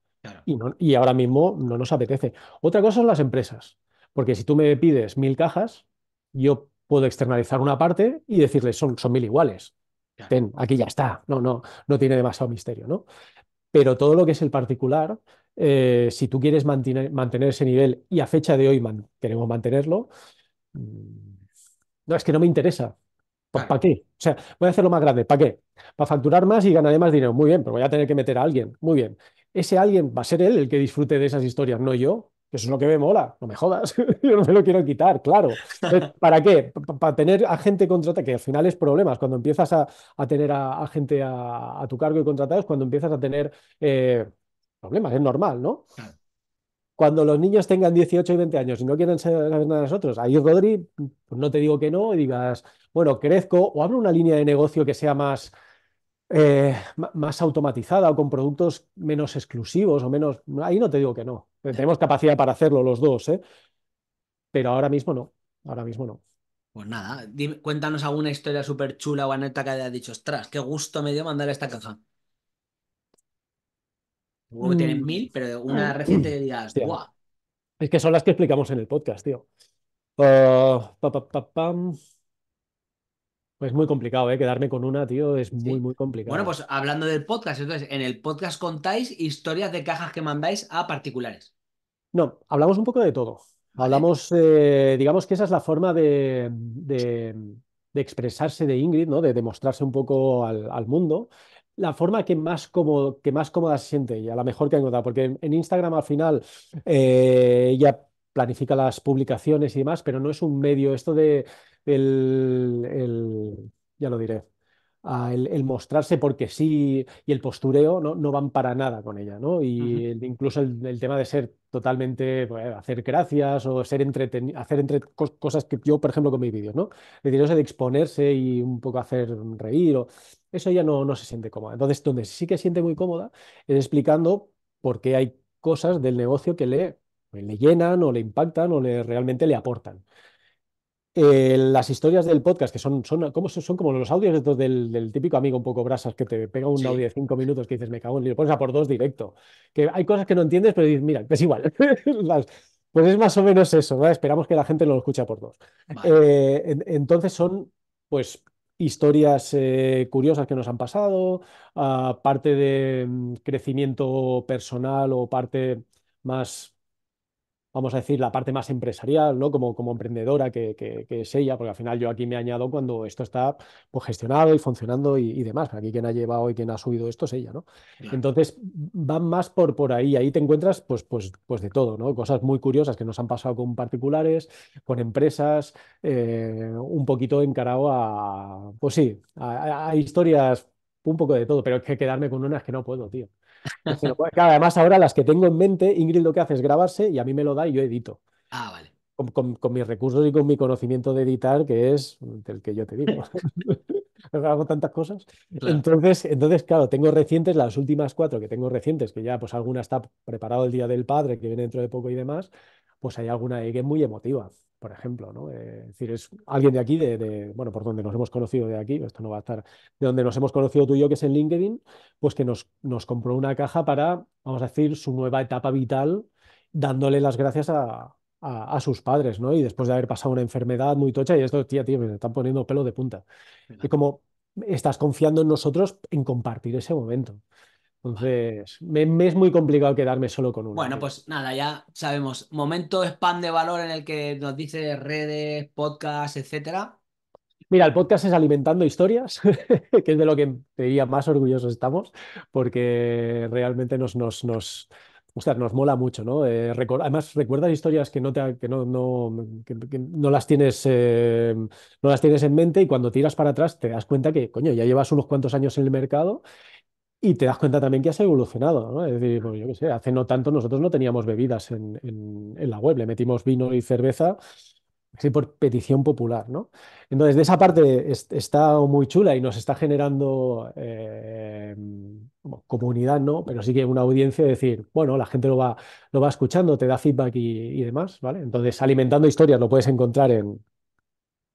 Y, no, y ahora mismo no nos apetece. Otra cosa son las empresas, porque si tú me pides mil cajas, yo puedo externalizar una parte y decirles son, son mil iguales. aquí ya está. No, no, no tiene demasiado misterio, ¿no? pero todo lo que es el particular, eh, si tú quieres mantener, ese nivel y a fecha de hoy queremos mantenerlo, mm, no, es que no me interesa. ¿Para qué? O sea, voy a hacerlo más grande. ¿Para qué? Para facturar más y ganaré más dinero. Muy bien, pero voy a tener que meter a alguien. Muy bien. Ese alguien va a ser él el que disfrute de esas historias, no yo eso es lo que me mola, no me jodas, yo no me lo quiero quitar, claro. Eh, ¿Para qué? Para tener a gente contratada, que al final es problemas, cuando empiezas a, tener a, gente a, tu cargo y contratados, cuando empiezas a tener eh, problemas, es normal, ¿no? Cuando los niños tengan 18 y 20 años y no quieren saber nada de nosotros, ahí Rodri, pues no te digo que no y digas, bueno, crezco o abro una línea de negocio que sea más, eh, más automatizada o con productos menos exclusivos o menos, ahí no te digo que no. Eh, tenemos capacidad para hacerlo los dos, ¿eh? Pero ahora mismo no, ahora mismo no. Pues nada, cuéntanos alguna historia súper chula o anécdota que hayas dicho, ostras, qué gusto me dio mandar esta caja. Mm. tienen mil, pero una ah. reciente que ¡guau! Es que son las que explicamos en el podcast, tío. Ah, es pues muy complicado, ¿eh? Quedarme con una, tío, es muy, muy complicado. Bueno, pues hablando del podcast, entonces, en el podcast contáis historias de cajas que mandáis a particulares. No, hablamos un poco de todo. Hablamos, eh, digamos que esa es la forma de, de, expresarse de Ingrid, ¿no? de demostrarse un poco al, mundo. La forma que más, que más cómoda se siente ella, la mejor que ha encontrado, porque en, Instagram al final eh, ella planifica las publicaciones y demás, pero no es un medio. Esto de el ya lo diré, el, mostrarse porque sí y el postureo no, no van para nada con ella, ¿no? Y incluso el, tema de ser totalmente, pues, hacer gracias o ser hacer entre cosas que yo, por ejemplo, con mis vídeos, ¿no? El de exponerse y un poco hacer reír, o... eso ya no, no se siente cómoda. Entonces, donde sí que se siente muy cómoda es explicando por qué hay cosas del negocio que le, le llenan o le impactan o le, realmente le aportan. Eh, las historias del podcast, que son, son, como, son como los audios del, típico amigo un poco brasas que te pega un audio de cinco minutos que dices, me cago en y lo pones a por dos directo. Que hay cosas que no entiendes, pero dices, mira, es igual. pues es más o menos eso, ¿no? Esperamos que la gente lo escuche por dos. Eh, entonces son, pues, historias eh, curiosas que nos han pasado, ah, parte de mm, crecimiento personal o parte más vamos a decir, la parte más empresarial, ¿no? Como, como emprendedora que, es ella, porque al final yo aquí me añado cuando esto está pues, gestionado y funcionando y, demás. Aquí quien ha llevado y quien ha subido esto es ella, ¿no? Entonces, van más por, por ahí. Ahí te encuentras pues, pues, pues de todo, ¿no? Cosas muy curiosas que nos han pasado con particulares, con empresas, eh, un poquito encarado a, pues sí, Hay historias un poco de todo, pero es que quedarme con unas que no puedo, tío además, ahora las que tengo en mente, Ingrid lo que hace es grabarse y a mí me lo da y yo edito. Ah, vale. Con, mis recursos y con mi conocimiento de editar, que es del que yo te digo. hago tantas cosas. Entonces, entonces, claro, tengo recientes, las últimas cuatro que tengo recientes, que ya pues alguna está preparado el Día del Padre, que viene dentro de poco y demás, pues hay alguna que es muy emotiva por ejemplo, ¿no? Eh, es decir, es alguien de aquí, de, bueno, por donde nos hemos conocido de aquí, esto no va a estar, de donde nos hemos conocido tú y yo, que es en LinkedIn, pues que nos, nos compró una caja para, vamos a decir, su nueva etapa vital, dándole las gracias a, sus padres, ¿no? Y después de haber pasado una enfermedad muy tocha, y esto, tía, tío, me están poniendo pelo de punta. Y como estás confiando en nosotros en compartir ese momento. Entonces, me, es muy complicado quedarme solo con uno. Bueno, pues nada, ya sabemos. Momento spam de valor en el que nos dice redes, podcast, etcétera. Mira, el podcast es Alimentando Historias, que es de lo que te diría más orgullosos estamos, porque realmente nos, nos, nos, nos mola mucho, ¿no? Eh, además, recuerdas historias que no, te, que no, no, no las tienes, eh, no las tienes en mente y cuando tiras para atrás te das cuenta que, coño, ya llevas unos cuantos años en el mercado y te das cuenta también que has evolucionado, ¿no? Es decir, pues, yo qué sé, hace no tanto nosotros no teníamos bebidas en, la web, le metimos vino y cerveza así por petición popular, ¿no? Entonces, de esa parte está muy chula y nos está generando eh, comunidad, ¿no? Pero sí que una audiencia de decir, bueno, la gente lo va, lo va escuchando, te da feedback y, y demás, ¿vale? Entonces, alimentando historias lo puedes encontrar en,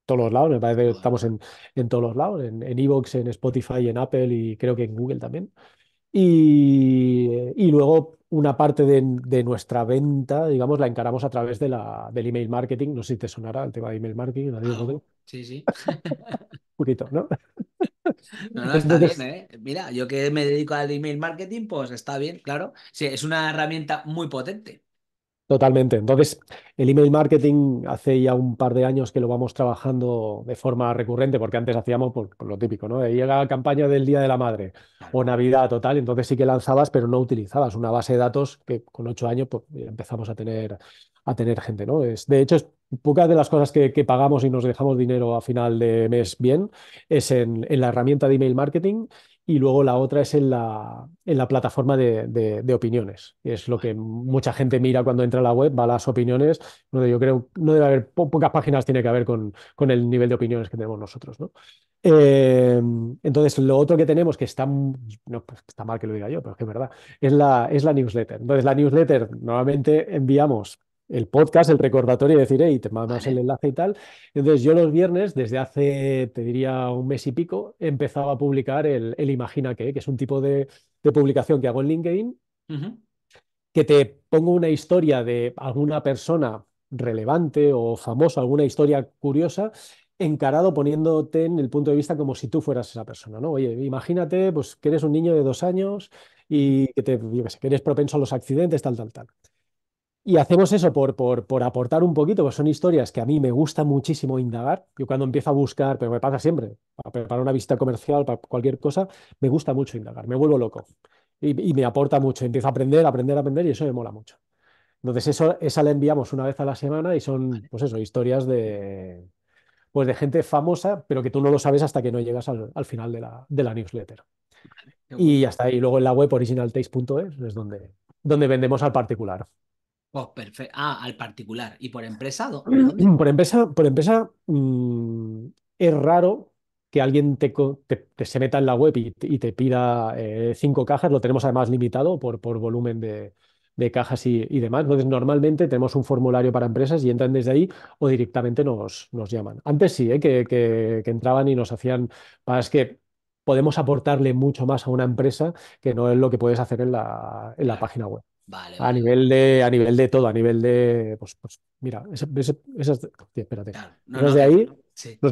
todos los lados, me parece que estamos en, en todos los lados, en Evox, en, Spotify, en Apple y creo que en Google también. Y, luego una parte de, nuestra venta, digamos, la encaramos a través de la, del email marketing. No sé si te sonará el tema de email marketing. sí, sí. Purito, ¿no? No, no, está bien, ¿eh? Mira, yo que me dedico al email marketing, pues está bien, claro. Sí, es una herramienta muy potente. Totalmente. Entonces, el email marketing hace ya un par de años que lo vamos trabajando de forma recurrente, porque antes hacíamos por, pues, pues lo típico, ¿no? Llega la campaña del Día de la Madre o Navidad total, entonces sí que lanzabas, pero no utilizabas una base de datos que con ocho años pues, eh, empezamos a tener, a tener gente, ¿no? Es, de hecho, es pocas de las cosas que, pagamos y nos dejamos dinero a final de mes bien es en, en la herramienta de email marketing y luego la otra es en la, en la plataforma de, opiniones. Es lo que mucha gente mira cuando entra a la web, va a las opiniones. yo creo no debe haber, pocas páginas tiene que haber con, el nivel de opiniones que tenemos nosotros. ¿no? Eh, entonces, lo otro que tenemos, que está, no, pues, está mal que lo diga yo, pero es que es verdad, es la, es la newsletter. Entonces, la newsletter normalmente enviamos el podcast, el recordatorio y decir, hey, te mandas el enlace y tal. Entonces yo los viernes, desde hace, te diría, un mes y pico, empezaba a publicar el, Imagina que, que es un tipo de, publicación que hago en LinkedIn, que te pongo una historia de alguna persona relevante o famosa, alguna historia curiosa, encarado poniéndote en el punto de vista como si tú fueras esa persona, ¿no? Oye, imagínate pues, que eres un niño de dos años y que, te, que, que eres propenso a los accidentes, tal, tal, tal. Y hacemos eso por, por, aportar un poquito, porque son historias que a mí me gusta muchísimo indagar. Yo cuando empiezo a buscar, pero me pasa siempre, para, preparar una visita comercial, para cualquier cosa, me gusta mucho indagar, me vuelvo loco y, me aporta mucho. Empiezo a aprender, aprender, aprender y eso me mola mucho. Entonces, eso, esa la enviamos una vez a la semana y son, pues eso, historias de, pues de gente famosa, pero que tú no lo sabes hasta que no llegas al, final de la, newsletter. Y hasta ahí. Luego en la web originaltaste.es es donde, donde vendemos al particular. Pues perfecto. Ah, al particular. ¿Y por empresa? Por empresa, por empresa mm, es raro que alguien te, se meta en la web y, te pida eh, cinco cajas. Lo tenemos además limitado por, por volumen de, cajas y, demás. Entonces, normalmente tenemos un formulario para empresas y entran desde ahí o directamente nos, nos llaman. Antes sí, eh, que, entraban y nos hacían... Es que podemos aportarle mucho más a una empresa que no es lo que puedes hacer en en la página web a nivel de, a nivel de todo, a nivel de. Pues, mira, espérate. de ahí,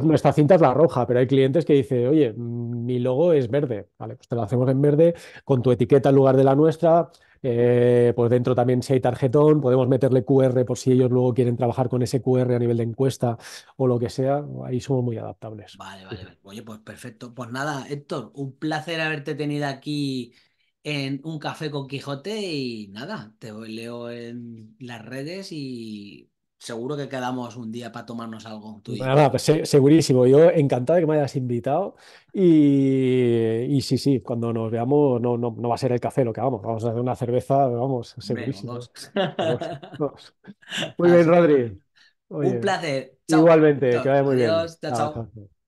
nuestra cinta es la roja, pero hay clientes que dicen, oye, mi logo es verde. Vale, pues te lo hacemos en verde, con tu etiqueta en lugar de la nuestra. Eh, pues dentro también si hay tarjetón, podemos meterle QR por si ellos luego quieren trabajar con ese QR a nivel de encuesta o lo que sea. Ahí somos muy adaptables. Vale, vale. Oye, pues perfecto. Pues nada, Héctor, un placer haberte tenido aquí en Un Café con Quijote y nada, te leo en las redes y seguro que quedamos un día para tomarnos algo. Tú y nada, pues segurísimo. Yo encantado de que me hayas invitado y, sí, sí, cuando nos veamos no, no, va a ser el café lo que vamos, vamos a hacer una cerveza, vamos, segurísimo. Muy bien, Rodri. un placer. Igualmente, que vaya muy bien. Adiós. chao.